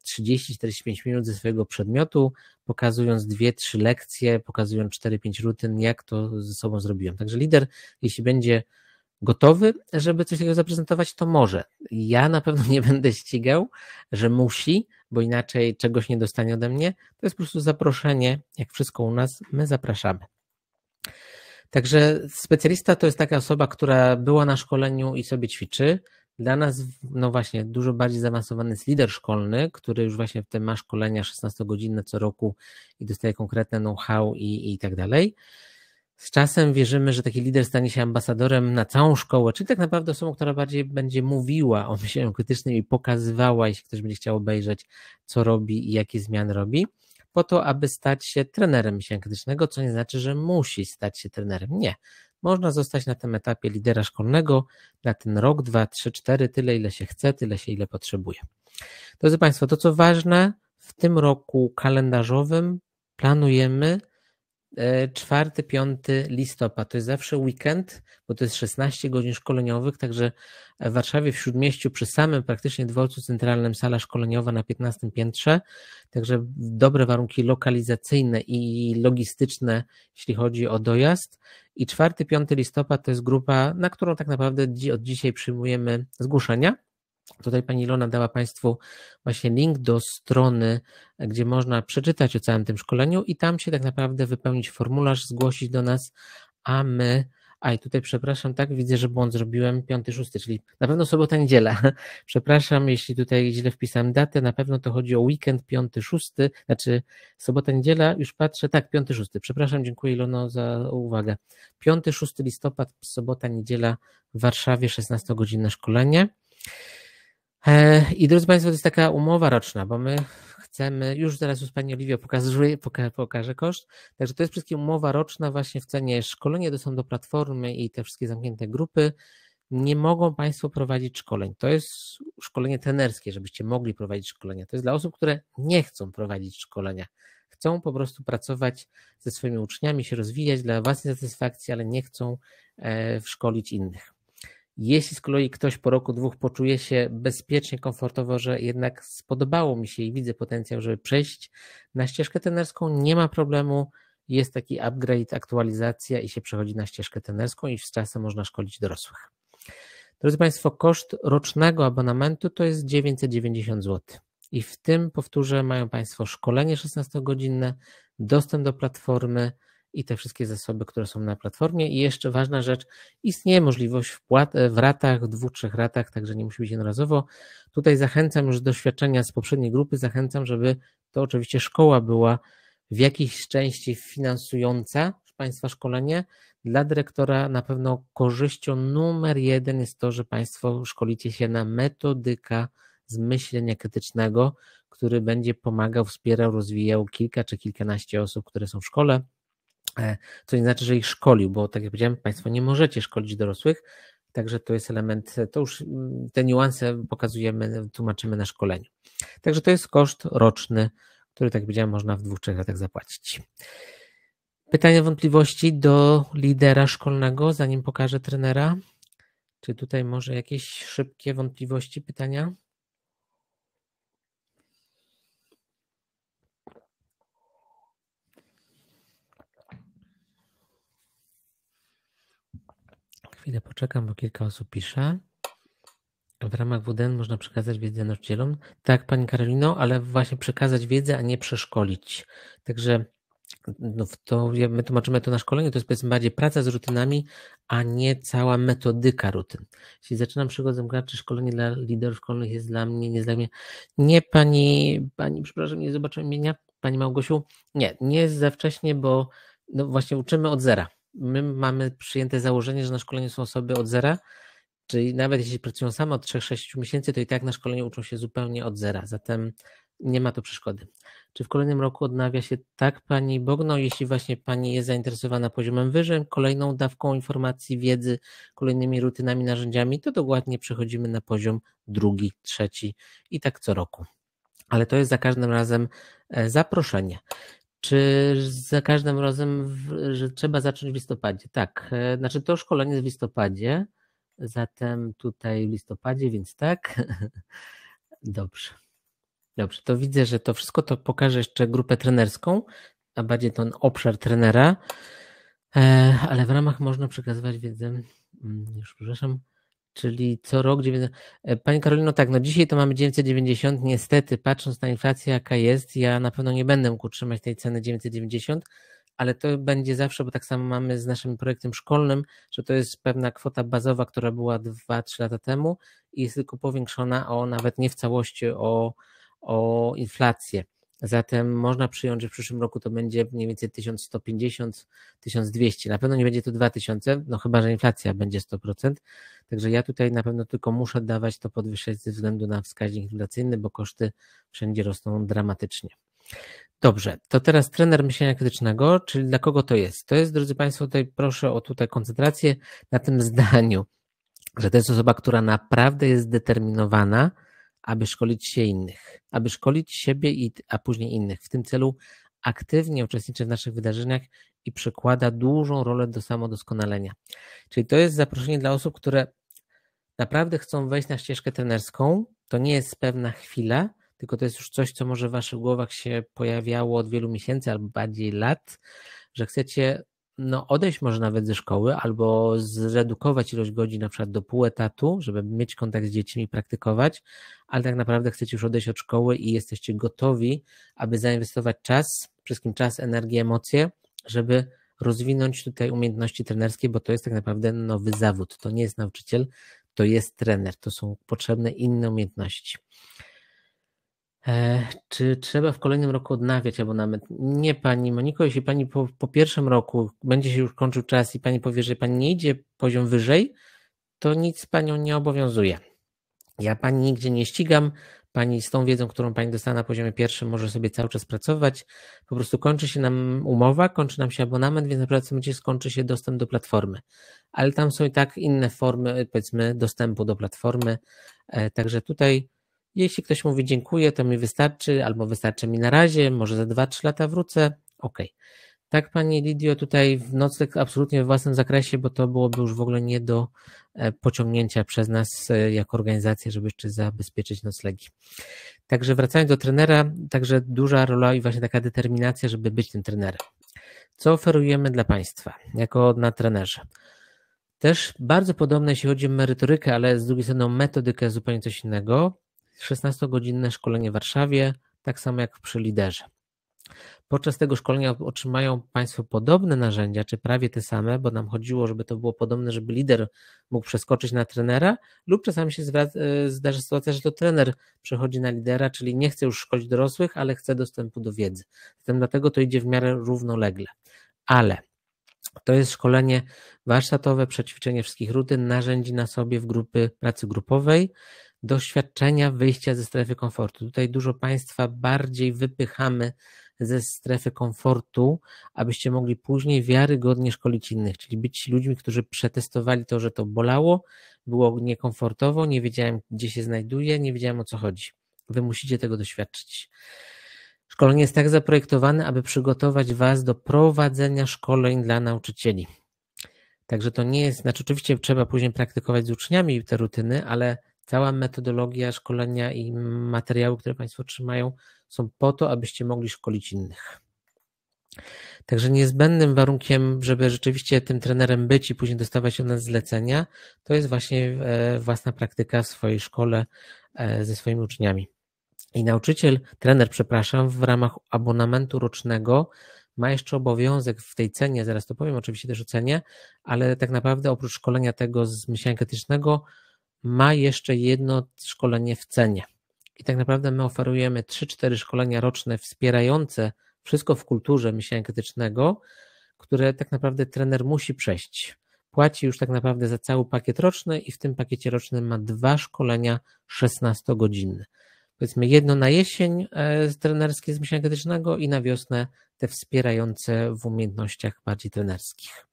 30-45 e, minut ze swojego przedmiotu, pokazując dwie-trzy lekcje, pokazując 4-5 rutyn, jak to ze sobą zrobiłem. Także lider, jeśli będzie gotowy, żeby coś takiego zaprezentować, to może. Ja na pewno nie będę ścigał, że musi, bo inaczej czegoś nie dostanie ode mnie. To jest po prostu zaproszenie, jak wszystko u nas, my zapraszamy. Także specjalista to jest taka osoba, która była na szkoleniu i sobie ćwiczy. Dla nas, no właśnie, dużo bardziej zaawansowany jest lider szkolny, który już właśnie w tym ma szkolenia 16-godzinne co roku i dostaje konkretne know-how i, i tak dalej. Z czasem wierzymy, że taki lider stanie się ambasadorem na całą szkołę, czyli tak naprawdę osobą, która bardziej będzie mówiła o myśleniu krytycznym i pokazywała, jeśli ktoś będzie chciał obejrzeć, co robi i jakie zmiany robi po to, aby stać się trenerem miesięcznego, co nie znaczy, że musi stać się trenerem. Nie. Można zostać na tym etapie lidera szkolnego na ten rok, dwa, trzy, cztery, tyle ile się chce, tyle się ile potrzebuje. Drodzy Państwo, to co ważne, w tym roku kalendarzowym planujemy 4, 5 listopad. To jest zawsze weekend, bo to jest 16 godzin szkoleniowych, także w Warszawie w Śródmieściu przy samym praktycznie dworcu centralnym sala szkoleniowa na 15 piętrze, także dobre warunki lokalizacyjne i logistyczne, jeśli chodzi o dojazd. I 4, 5 listopad to jest grupa, na którą tak naprawdę od dzisiaj przyjmujemy zgłoszenia. Tutaj pani Ilona dała Państwu właśnie link do strony, gdzie można przeczytać o całym tym szkoleniu i tam się tak naprawdę wypełnić formularz, zgłosić do nas, a my. A i tutaj przepraszam, tak, widzę, że błąd zrobiłem 5-6, czyli na pewno sobota, niedziela. Przepraszam, jeśli tutaj źle wpisałem datę, na pewno to chodzi o weekend 5-6, znaczy sobota, niedziela, już patrzę, tak, 5-6. Przepraszam, dziękuję Ilono za uwagę. 5-6 listopad, sobota, niedziela w Warszawie, 16 godzinne szkolenie. E, I drodzy Państwo, to jest taka umowa roczna, bo my chcemy, już zaraz już Pani Oliwia pokazuje, pokaże koszt, także to jest wszystkie umowa roczna właśnie w cenie szkolenia, to są do platformy i te wszystkie zamknięte grupy. Nie mogą Państwo prowadzić szkoleń. To jest szkolenie trenerskie, żebyście mogli prowadzić szkolenia. To jest dla osób, które nie chcą prowadzić szkolenia. Chcą po prostu pracować ze swoimi uczniami, się rozwijać dla własnej satysfakcji, ale nie chcą e, szkolić innych. Jeśli z kolei ktoś po roku, dwóch poczuje się bezpiecznie, komfortowo, że jednak spodobało mi się i widzę potencjał, żeby przejść na ścieżkę tenerską, nie ma problemu, jest taki upgrade, aktualizacja i się przechodzi na ścieżkę tenerską i z czasem można szkolić dorosłych. Drodzy Państwo, koszt rocznego abonamentu to jest 990 zł. I w tym, powtórzę, mają Państwo szkolenie 16-godzinne, dostęp do platformy, i te wszystkie zasoby, które są na platformie. I jeszcze ważna rzecz, istnieje możliwość wpłat e, w ratach, dwóch, trzech ratach, także nie musi być jednorazowo. Tutaj zachęcam już z doświadczenia z poprzedniej grupy, zachęcam, żeby to oczywiście szkoła była w jakiejś części finansująca Państwa szkolenie. Dla dyrektora na pewno korzyścią numer jeden jest to, że Państwo szkolicie się na metodyka z myślenia krytycznego, który będzie pomagał, wspierał, rozwijał kilka czy kilkanaście osób, które są w szkole. E, co nie znaczy, że ich szkolił, bo tak jak powiedziałem, Państwo nie możecie szkolić dorosłych, także to jest element, to już mm, te niuanse pokazujemy, tłumaczymy na szkoleniu. Także to jest koszt roczny, który, tak jak powiedziałem, można w dwóch, trzech latach zapłacić. Pytania, wątpliwości do lidera szkolnego, zanim pokażę trenera? Czy tutaj może jakieś szybkie wątpliwości, pytania? Chwilę poczekam, bo kilka osób pisze. W ramach WDN można przekazać wiedzę nauczycielom. Tak, Pani Karolino, ale właśnie przekazać wiedzę, a nie przeszkolić. Także no, to, my tłumaczymy to na szkoleniu, to jest powiedzmy bardziej praca z rutynami, a nie cała metodyka rutyn. Jeśli zaczynam przygodę graczy, szkolenie dla liderów szkolnych jest dla mnie, nie jest dla mnie. Nie pani, pani, przepraszam, nie zobaczyłem imienia, pani Małgosiu. Nie, nie jest za wcześnie, bo no, właśnie uczymy od zera my mamy przyjęte założenie, że na szkoleniu są osoby od zera, czyli nawet jeśli pracują same od 3-6 miesięcy, to i tak na szkoleniu uczą się zupełnie od zera, zatem nie ma to przeszkody. Czy w kolejnym roku odnawia się tak, Pani Bogno, jeśli właśnie Pani jest zainteresowana poziomem wyżej, kolejną dawką informacji, wiedzy, kolejnymi rutynami, narzędziami, to dokładnie przechodzimy na poziom drugi, trzeci i tak co roku ale to jest za każdym razem e, zaproszenie. Czy za każdym razem, że trzeba zacząć w listopadzie? Tak, e, znaczy to szkolenie jest w listopadzie, zatem tutaj w listopadzie, więc tak. Dobrze. Dobrze, to widzę, że to wszystko to pokażę jeszcze grupę trenerską, a bardziej ten obszar trenera, e, ale w ramach można przekazywać wiedzę, mm, już przepraszam, Czyli co rok 90. E, pani Karolino, tak, no dzisiaj to mamy 990. Niestety, patrząc na inflację, jaka jest, ja na pewno nie będę mógł utrzymać tej ceny 990, ale to będzie zawsze, bo tak samo mamy z naszym projektem szkolnym, że to jest pewna kwota bazowa, która była 2-3 lata temu i jest tylko powiększona o nawet nie w całości o, o inflację. Zatem można przyjąć, że w przyszłym roku to będzie mniej więcej 1150-1200. Na pewno nie będzie to 2000, no chyba, że inflacja będzie 100%. Także ja tutaj na pewno tylko muszę dawać to podwyższać ze względu na wskaźnik inflacyjny, bo koszty wszędzie rosną dramatycznie. Dobrze, to teraz trener myślenia krytycznego, czyli dla kogo to jest? To jest, drodzy Państwo, tutaj proszę o tutaj koncentrację na tym zdaniu, że to jest osoba, która naprawdę jest zdeterminowana, aby szkolić się innych, aby szkolić siebie, i, a później innych. W tym celu aktywnie uczestniczy w naszych wydarzeniach i przykłada dużą rolę do samodoskonalenia. Czyli to jest zaproszenie dla osób, które naprawdę chcą wejść na ścieżkę trenerską. To nie jest pewna chwila, tylko to jest już coś, co może w waszych głowach się pojawiało od wielu miesięcy albo bardziej lat, że chcecie no, odejść może nawet ze szkoły albo zredukować ilość godzin na przykład do pół etatu, żeby mieć kontakt z dziećmi, i praktykować, ale tak naprawdę chcecie już odejść od szkoły i jesteście gotowi, aby zainwestować czas, wszystkim czas, energię, emocje, żeby rozwinąć tutaj umiejętności trenerskie, bo to jest tak naprawdę nowy zawód. To nie jest nauczyciel, to jest trener, to są potrzebne inne umiejętności. E, czy trzeba w kolejnym roku odnawiać abonament? Nie, pani Moniko, jeśli pani po, po, pierwszym roku będzie się już kończył czas i pani powie, że pani nie idzie poziom wyżej, to nic panią nie obowiązuje. Ja pani nigdzie nie ścigam. Pani z tą wiedzą, którą pani dostała na poziomie pierwszym, może sobie cały czas pracować. Po prostu kończy się nam umowa, kończy nam się abonament, więc na przykład w tym momencie skończy się dostęp do platformy. Ale tam są i tak inne formy, powiedzmy, dostępu do platformy. E, także tutaj jeśli ktoś mówi dziękuję, to mi wystarczy, albo wystarczy mi na razie, może za 2-3 lata wrócę, ok. Tak, Pani Lidio, tutaj w nocleg absolutnie w własnym zakresie, bo to byłoby już w ogóle nie do e, pociągnięcia przez nas e, jako organizację, żeby jeszcze zabezpieczyć noclegi. Także wracając do trenera, także duża rola i właśnie taka determinacja, żeby być tym trenerem. Co oferujemy dla Państwa jako na trenerze? Też bardzo podobne, jeśli chodzi o merytorykę, ale z drugiej strony metodykę zupełnie coś innego. 16-godzinne szkolenie w Warszawie, tak samo jak przy liderze. Podczas tego szkolenia otrzymają Państwo podobne narzędzia, czy prawie te same, bo nam chodziło, żeby to było podobne, żeby lider mógł przeskoczyć na trenera, lub czasami się e, zdarzy sytuacja, że to trener przechodzi na lidera, czyli nie chce już szkolić dorosłych, ale chce dostępu do wiedzy. Zatem dlatego to idzie w miarę równolegle. Ale to jest szkolenie warsztatowe, przećwiczenie wszystkich rutyn, narzędzi na sobie w grupy pracy grupowej doświadczenia wyjścia ze strefy komfortu. Tutaj dużo Państwa bardziej wypychamy ze strefy komfortu, abyście mogli później wiarygodnie szkolić innych, czyli być ludźmi, którzy przetestowali to, że to bolało, było niekomfortowo, nie wiedziałem, gdzie się znajduję, nie wiedziałem o co chodzi. Wy musicie tego doświadczyć. Szkolenie jest tak zaprojektowane, aby przygotować Was do prowadzenia szkoleń dla nauczycieli. Także to nie jest, znaczy oczywiście trzeba później praktykować z uczniami te rutyny, ale Cała metodologia szkolenia i materiały, które Państwo trzymają, są po to, abyście mogli szkolić innych. Także niezbędnym warunkiem, żeby rzeczywiście tym trenerem być i później dostawać od nas zlecenia, to jest właśnie e, własna praktyka w swojej szkole e, ze swoimi uczniami. I nauczyciel, trener, przepraszam, w ramach abonamentu rocznego ma jeszcze obowiązek w tej cenie, zaraz to powiem oczywiście też o cenie, ale tak naprawdę oprócz szkolenia tego z myślenia krytycznego, ma jeszcze jedno szkolenie w cenie. I tak naprawdę my oferujemy 3-4 szkolenia roczne wspierające wszystko w kulturze myślenia krytycznego, które tak naprawdę trener musi przejść. Płaci już tak naprawdę za cały pakiet roczny i w tym pakiecie rocznym ma dwa szkolenia 16-godzinne. Powiedzmy jedno na jesień e, trenerskie z myślenia krytycznego i na wiosnę te wspierające w umiejętnościach bardziej trenerskich.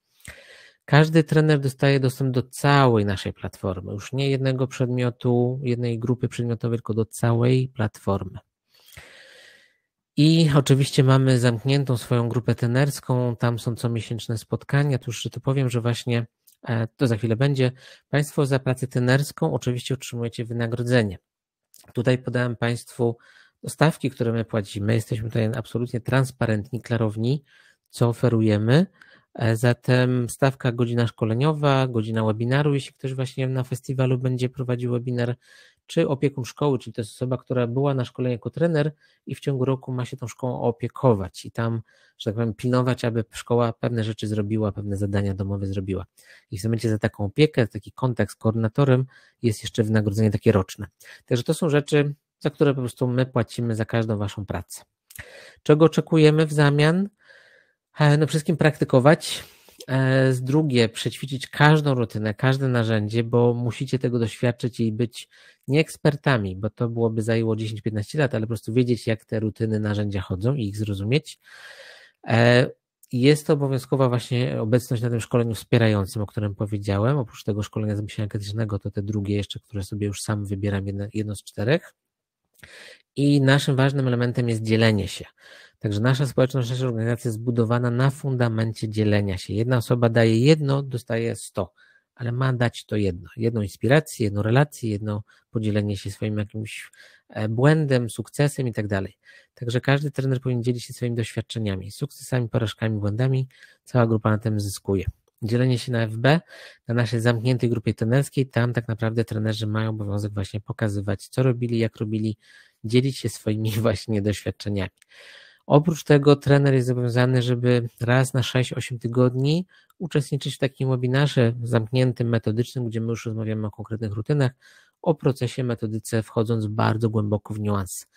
Każdy trener dostaje dostęp do całej naszej platformy, już nie jednego przedmiotu, jednej grupy przedmiotowej, tylko do całej platformy. I oczywiście mamy zamkniętą swoją grupę tenerską, tam są comiesięczne spotkania. Tu już to powiem, że właśnie e, to za chwilę będzie. Państwo za pracę tenerską oczywiście otrzymujecie wynagrodzenie. Tutaj podałem Państwu stawki, które my płacimy. Jesteśmy tutaj absolutnie transparentni, klarowni, co oferujemy. E, zatem stawka godzina szkoleniowa, godzina webinaru, jeśli ktoś właśnie na festiwalu będzie prowadził webinar, czy opiekun szkoły, czyli to jest osoba, która była na szkoleniu jako trener i w ciągu roku ma się tą szkołą opiekować i tam, że tak powiem, pilnować, aby szkoła pewne rzeczy zrobiła, pewne zadania domowe zrobiła. I w momencie za taką opiekę, za taki kontakt z koordynatorem jest jeszcze wynagrodzenie takie roczne. Także to są rzeczy, za które po prostu my płacimy za każdą waszą pracę. Czego oczekujemy w zamian? E, no wszystkim praktykować. E, z drugie, przećwiczyć każdą rutynę, każde narzędzie, bo musicie tego doświadczyć i być nie ekspertami, bo to byłoby zajęło 10-15 lat, ale po prostu wiedzieć, jak te rutyny, narzędzia chodzą i ich zrozumieć. E, jest to obowiązkowa właśnie obecność na tym szkoleniu wspierającym, o którym powiedziałem. Oprócz tego szkolenia z myślenia to te drugie jeszcze, które sobie już sam wybieram, jedno z czterech. I naszym ważnym elementem jest dzielenie się. Także nasza społeczność, nasza organizacja jest zbudowana na fundamencie dzielenia się. Jedna osoba daje jedno, dostaje sto, ale ma dać to jedno. Jedną inspirację, jedną relację, jedno podzielenie się swoim jakimś e, błędem, sukcesem i tak dalej. Także każdy trener powinien dzielić się swoimi doświadczeniami, sukcesami, porażkami, błędami. Cała grupa na tym zyskuje dzielenie się na FB, na naszej zamkniętej grupie trenerskiej. Tam tak naprawdę trenerzy mają obowiązek właśnie pokazywać, co robili, jak robili, dzielić się swoimi właśnie doświadczeniami. Oprócz tego trener jest zobowiązany, żeby raz na 6-8 tygodni uczestniczyć w takim webinarze zamkniętym, metodycznym, gdzie my już rozmawiamy o konkretnych rutynach, o procesie, metodyce, wchodząc bardzo głęboko w niuans.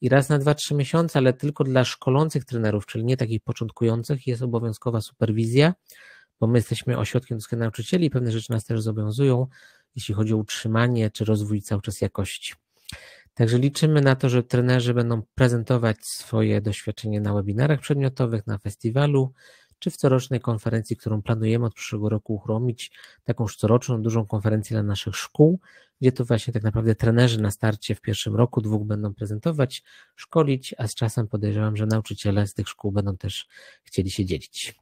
I raz na 2-3 miesiące, ale tylko dla szkolących trenerów, czyli nie takich początkujących, jest obowiązkowa superwizja, bo my jesteśmy ośrodkiem do nauczycieli i pewne rzeczy nas też zobowiązują, jeśli chodzi o utrzymanie czy rozwój cały czas jakości. Także liczymy na to, że trenerzy będą prezentować swoje doświadczenie na webinarach przedmiotowych, na festiwalu, czy w corocznej konferencji, którą planujemy od przyszłego roku uchromić, taką już coroczną, dużą konferencję dla naszych szkół, gdzie to właśnie tak naprawdę trenerzy na starcie w pierwszym roku dwóch będą prezentować, szkolić, a z czasem podejrzewam, że nauczyciele z tych szkół będą też chcieli się dzielić.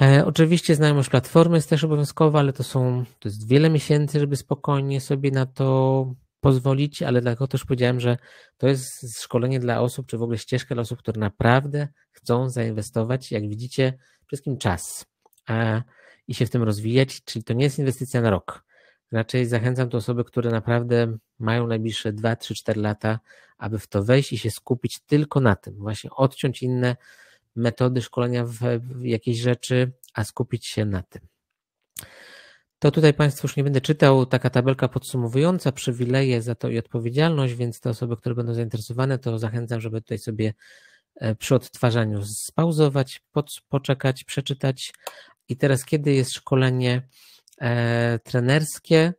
E, oczywiście znajomość platformy jest też obowiązkowa, ale to są, to jest wiele miesięcy, żeby spokojnie sobie na to pozwolić, ale dlatego też powiedziałem, że to jest szkolenie dla osób, czy w ogóle ścieżka dla osób, które naprawdę chcą zainwestować, jak widzicie, przede wszystkim czas a, i się w tym rozwijać, czyli to nie jest inwestycja na rok. Raczej zachęcam te osoby, które naprawdę mają najbliższe 2, 3, 4 lata, aby w to wejść i się skupić tylko na tym, właśnie odciąć inne metody szkolenia w, jakieś rzeczy, a skupić się na tym. To tutaj Państwu już nie będę czytał, taka tabelka podsumowująca przywileje za to i odpowiedzialność, więc te osoby, które będą zainteresowane, to zachęcam, żeby tutaj sobie e, przy odtwarzaniu spauzować, poczekać, przeczytać. I teraz, kiedy jest szkolenie e, trenerskie?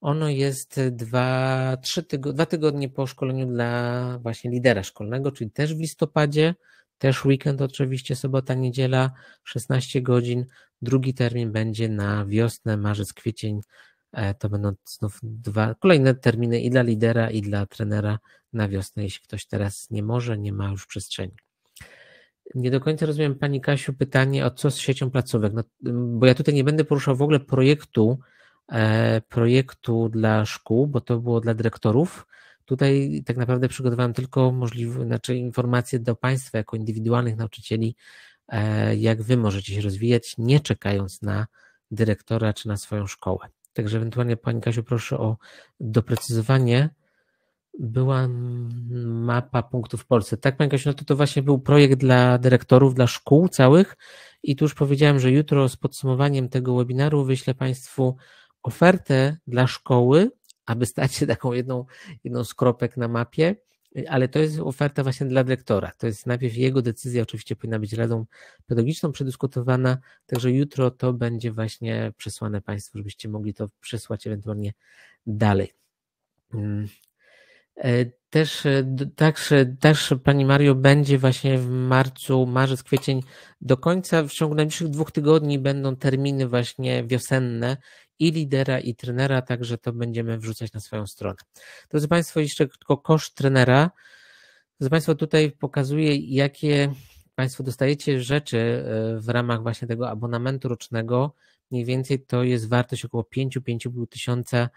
Ono jest dwa, trzy tygo, dwa tygodnie po szkoleniu dla właśnie lidera szkolnego, czyli też w listopadzie. Też weekend oczywiście, sobota, niedziela, 16 godzin. Drugi termin będzie na wiosnę, marzec, kwiecień. E, to będą znów dwa kolejne terminy i dla lidera, i dla trenera na wiosnę, jeśli ktoś teraz nie może, nie ma już przestrzeni. Nie do końca rozumiem Pani Kasiu pytanie o co z siecią placówek, no, bo ja tutaj nie będę poruszał w ogóle projektu, e, projektu dla szkół, bo to było dla dyrektorów. Tutaj tak naprawdę przygotowałem tylko możliwe, znaczy informacje do Państwa jako indywidualnych nauczycieli, e, jak Wy możecie się rozwijać, nie czekając na dyrektora czy na swoją szkołę. Także ewentualnie Pani Kasiu proszę o doprecyzowanie. Była mapa punktów w Polsce. Tak, Pani Kasiu, no to, to właśnie był projekt dla dyrektorów, dla szkół całych i tu już powiedziałem, że jutro z podsumowaniem tego webinaru wyślę Państwu ofertę dla szkoły, aby stać się taką jedną, jedną z kropek na mapie, ale to jest oferta właśnie dla dyrektora. To jest najpierw jego decyzja, oczywiście powinna być radą pedagogiczną przedyskutowana, także jutro to będzie właśnie przesłane Państwu, żebyście mogli to przesłać ewentualnie dalej. Mm. E, też, e, także, też Pani Mario będzie właśnie w marcu, marzec, kwiecień do końca. W ciągu najbliższych dwóch tygodni będą terminy właśnie wiosenne i lidera, i trenera, także to będziemy wrzucać na swoją stronę. Drodzy Państwo, jeszcze tylko koszt trenera. Drodzy Państwo, tutaj pokazuję, jakie Państwo dostajecie rzeczy e, w ramach właśnie tego abonamentu rocznego. Mniej więcej to jest wartość około 5-5,5 tysiąca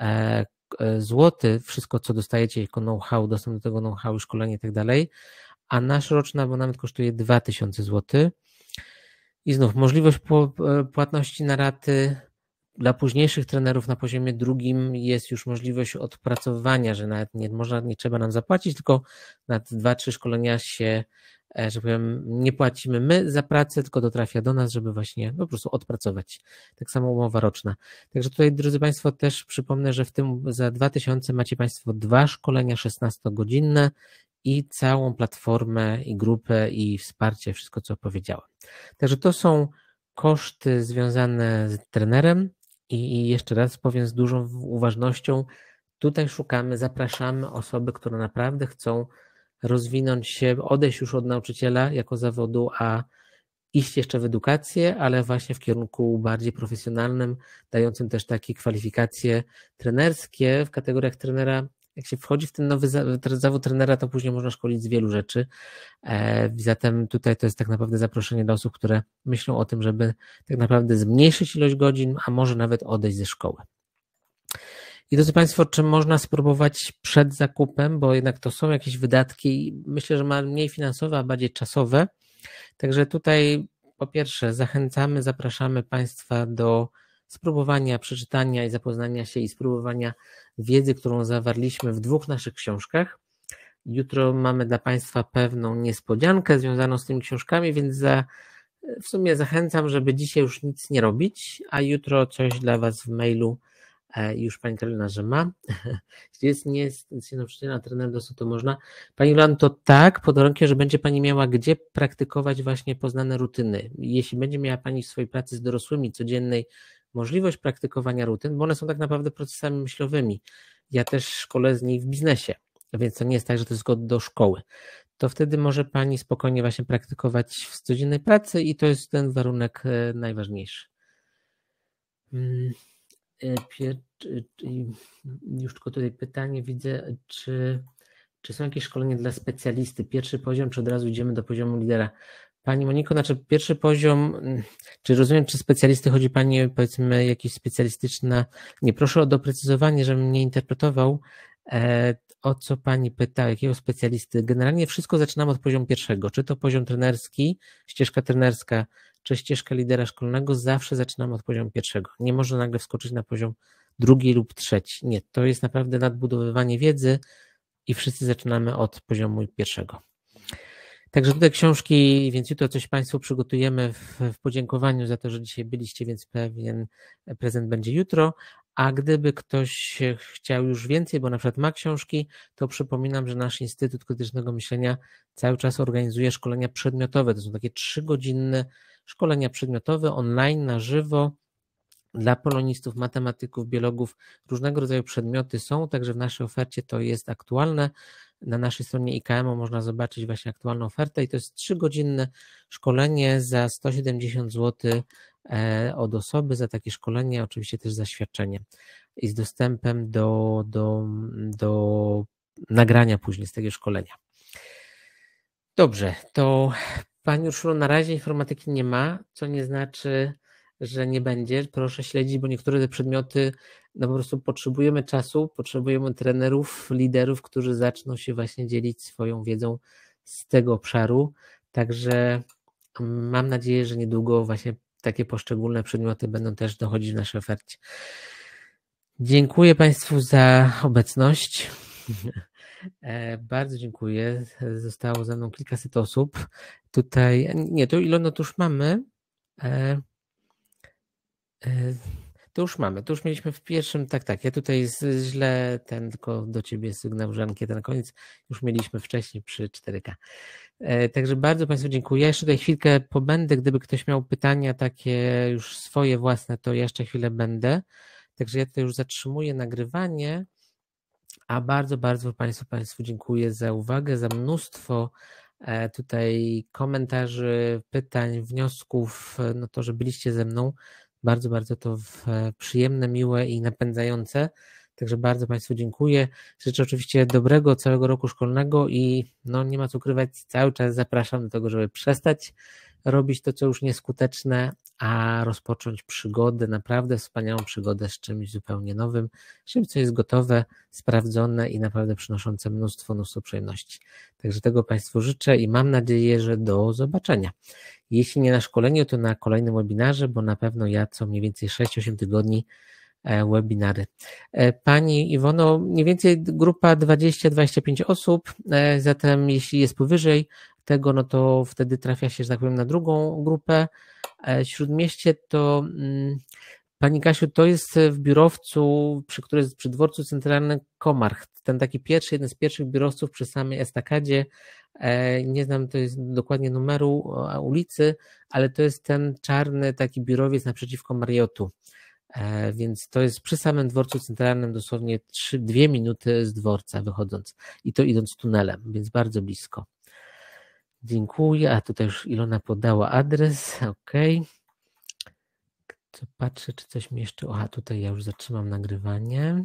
e, e, złotych. Wszystko, co dostajecie jako know-how, dostęp do tego know-how, szkolenie i tak dalej. A nasz roczny abonament kosztuje 2000 złotych. I znów możliwość płatności na raty, dla późniejszych trenerów na poziomie drugim jest już możliwość odpracowywania, że nawet nie, można, nie trzeba nam zapłacić, tylko na dwa, trzy szkolenia się, e, że tak powiem, nie płacimy my za pracę, tylko dotrafia trafia do nas, żeby właśnie po prostu odpracować. Tak samo umowa roczna. Także tutaj, drodzy Państwo, też przypomnę, że w tym za 2000 macie Państwo dwa szkolenia 16-godzinne i całą platformę i grupę i wsparcie, wszystko co powiedziałem. Także to są koszty związane z trenerem, i jeszcze raz powiem z dużą uważnością, tutaj szukamy, zapraszamy osoby, które naprawdę chcą rozwinąć się, odejść już od nauczyciela jako zawodu, a iść jeszcze w edukację, ale właśnie w kierunku bardziej profesjonalnym, dającym też takie kwalifikacje trenerskie w kategoriach trenera jak się wchodzi w ten nowy zawód trenera, to później można szkolić z wielu rzeczy. E, zatem tutaj to jest tak naprawdę zaproszenie do osób, które myślą o tym, żeby tak naprawdę zmniejszyć ilość godzin, a może nawet odejść ze szkoły. I drodzy Państwo, czy można spróbować przed zakupem, bo jednak to są jakieś wydatki, myślę, że ma mniej finansowe, a bardziej czasowe. Także tutaj po pierwsze zachęcamy, zapraszamy Państwa do spróbowania przeczytania i zapoznania się i spróbowania wiedzy, którą zawarliśmy w dwóch naszych książkach. Jutro mamy dla Państwa pewną niespodziankę związaną z tymi książkami, więc za, w sumie zachęcam, żeby dzisiaj już nic nie robić, a jutro coś dla Was w mailu e, już Pani Karolina, że ma. Jeśli jest, nie jest, jest nauczyciela, trener dosu, to można. Pani Lan to tak, pod warunkiem, że będzie Pani miała gdzie praktykować właśnie poznane rutyny. Jeśli będzie miała Pani w swojej pracy z dorosłymi codziennej możliwość praktykowania rutyn, bo one są tak naprawdę procesami myślowymi. Ja też szkole z niej w biznesie, więc to nie jest tak, że to jest do szkoły. To wtedy może Pani spokojnie właśnie praktykować w codziennej pracy i to jest ten warunek e, najważniejszy. Mm, e, e, już tylko tutaj pytanie widzę, czy, czy są jakieś szkolenie dla specjalisty? Pierwszy poziom, czy od razu idziemy do poziomu lidera? Pani Moniko, znaczy pierwszy poziom, czy rozumiem, czy specjalisty chodzi Pani, powiedzmy, jakiś specjalistyczny? nie proszę o doprecyzowanie, żebym nie interpretował, e, o co Pani pyta, jakiego specjalisty. Generalnie wszystko zaczynamy od poziomu pierwszego, czy to poziom trenerski, ścieżka trenerska, czy ścieżka lidera szkolnego, zawsze zaczynamy od poziomu pierwszego. Nie można nagle wskoczyć na poziom drugi lub trzeci. Nie, to jest naprawdę nadbudowywanie wiedzy i wszyscy zaczynamy od poziomu pierwszego. Także te książki, więc jutro coś Państwu przygotujemy w, w podziękowaniu za to, że dzisiaj byliście, więc pewien prezent będzie jutro. A gdyby ktoś chciał już więcej, bo na przykład ma książki, to przypominam, że nasz Instytut Krytycznego Myślenia cały czas organizuje szkolenia przedmiotowe. To są takie trzygodzinne szkolenia przedmiotowe online na żywo dla polonistów, matematyków, biologów różnego rodzaju przedmioty są, także w naszej ofercie to jest aktualne. Na naszej stronie IKM można zobaczyć właśnie aktualną ofertę i to jest 3-godzinne szkolenie za 170 zł e, od osoby za takie szkolenie, oczywiście też zaświadczenie i z dostępem do, do, do nagrania później z tego szkolenia. Dobrze, to Pani Urszulo, na razie informatyki nie ma, co nie znaczy, że nie będzie. Proszę śledzić, bo niektóre te przedmioty, no po prostu potrzebujemy czasu, potrzebujemy trenerów, liderów, którzy zaczną się właśnie dzielić swoją wiedzą z tego obszaru. Także mm, mam nadzieję, że niedługo właśnie takie poszczególne przedmioty będą też dochodzić w naszej ofercie. Dziękuję Państwu za obecność. E, bardzo dziękuję. Zostało ze mną kilkaset osób. Tutaj, e, nie, to ile no to już mamy. E, Yy, to już mamy, to już mieliśmy w pierwszym, tak, tak, ja tutaj źle ten, tylko do ciebie sygnał, że ankieta na koniec już mieliśmy wcześniej przy 4K. Yy, także bardzo Państwu dziękuję. Ja jeszcze tutaj chwilkę pobędę, gdyby ktoś miał pytania takie już swoje własne, to jeszcze chwilę będę. Także ja tutaj już zatrzymuję nagrywanie, a bardzo, bardzo Państwu, Państwu dziękuję za uwagę, za mnóstwo e, tutaj komentarzy, pytań, wniosków, e, no to, że byliście ze mną. Bardzo, bardzo to e, przyjemne, miłe i napędzające. Także bardzo Państwu dziękuję. Życzę oczywiście dobrego całego roku szkolnego i no, nie ma co ukrywać, cały czas zapraszam do tego, żeby przestać robić to, co już nieskuteczne, a rozpocząć przygodę, naprawdę wspaniałą przygodę z czymś zupełnie nowym, z czymś, co jest gotowe, sprawdzone i naprawdę przynoszące mnóstwo, mnóstwo przyjemności. Także tego Państwu życzę i mam nadzieję, że do zobaczenia. Jeśli nie na szkoleniu, to na kolejnym webinarze, bo na pewno ja co mniej więcej 6-8 tygodni e, webinary. E, Pani Iwono, mniej więcej grupa 20-25 osób, e, zatem jeśli jest powyżej, tego, no to wtedy trafia się, że tak powiem, na drugą grupę. E, Śródmieście to, mm, Pani Kasiu, to jest w biurowcu, przy, który jest przy dworcu centralnym Komarch. Ten taki pierwszy, jeden z pierwszych biurowców przy samej estakadzie. E, nie znam, to jest dokładnie numeru e, ulicy, ale to jest ten czarny taki biurowiec naprzeciwko Mariotu. Więc to jest przy samym dworcu centralnym, dosłownie 3, 2 minuty z dworca wychodząc i to idąc tunelem, więc bardzo blisko. Dziękuję. A tutaj już Ilona podała adres. OK. Co patrzę, czy coś mi jeszcze. Aha, tutaj ja już zatrzymam nagrywanie.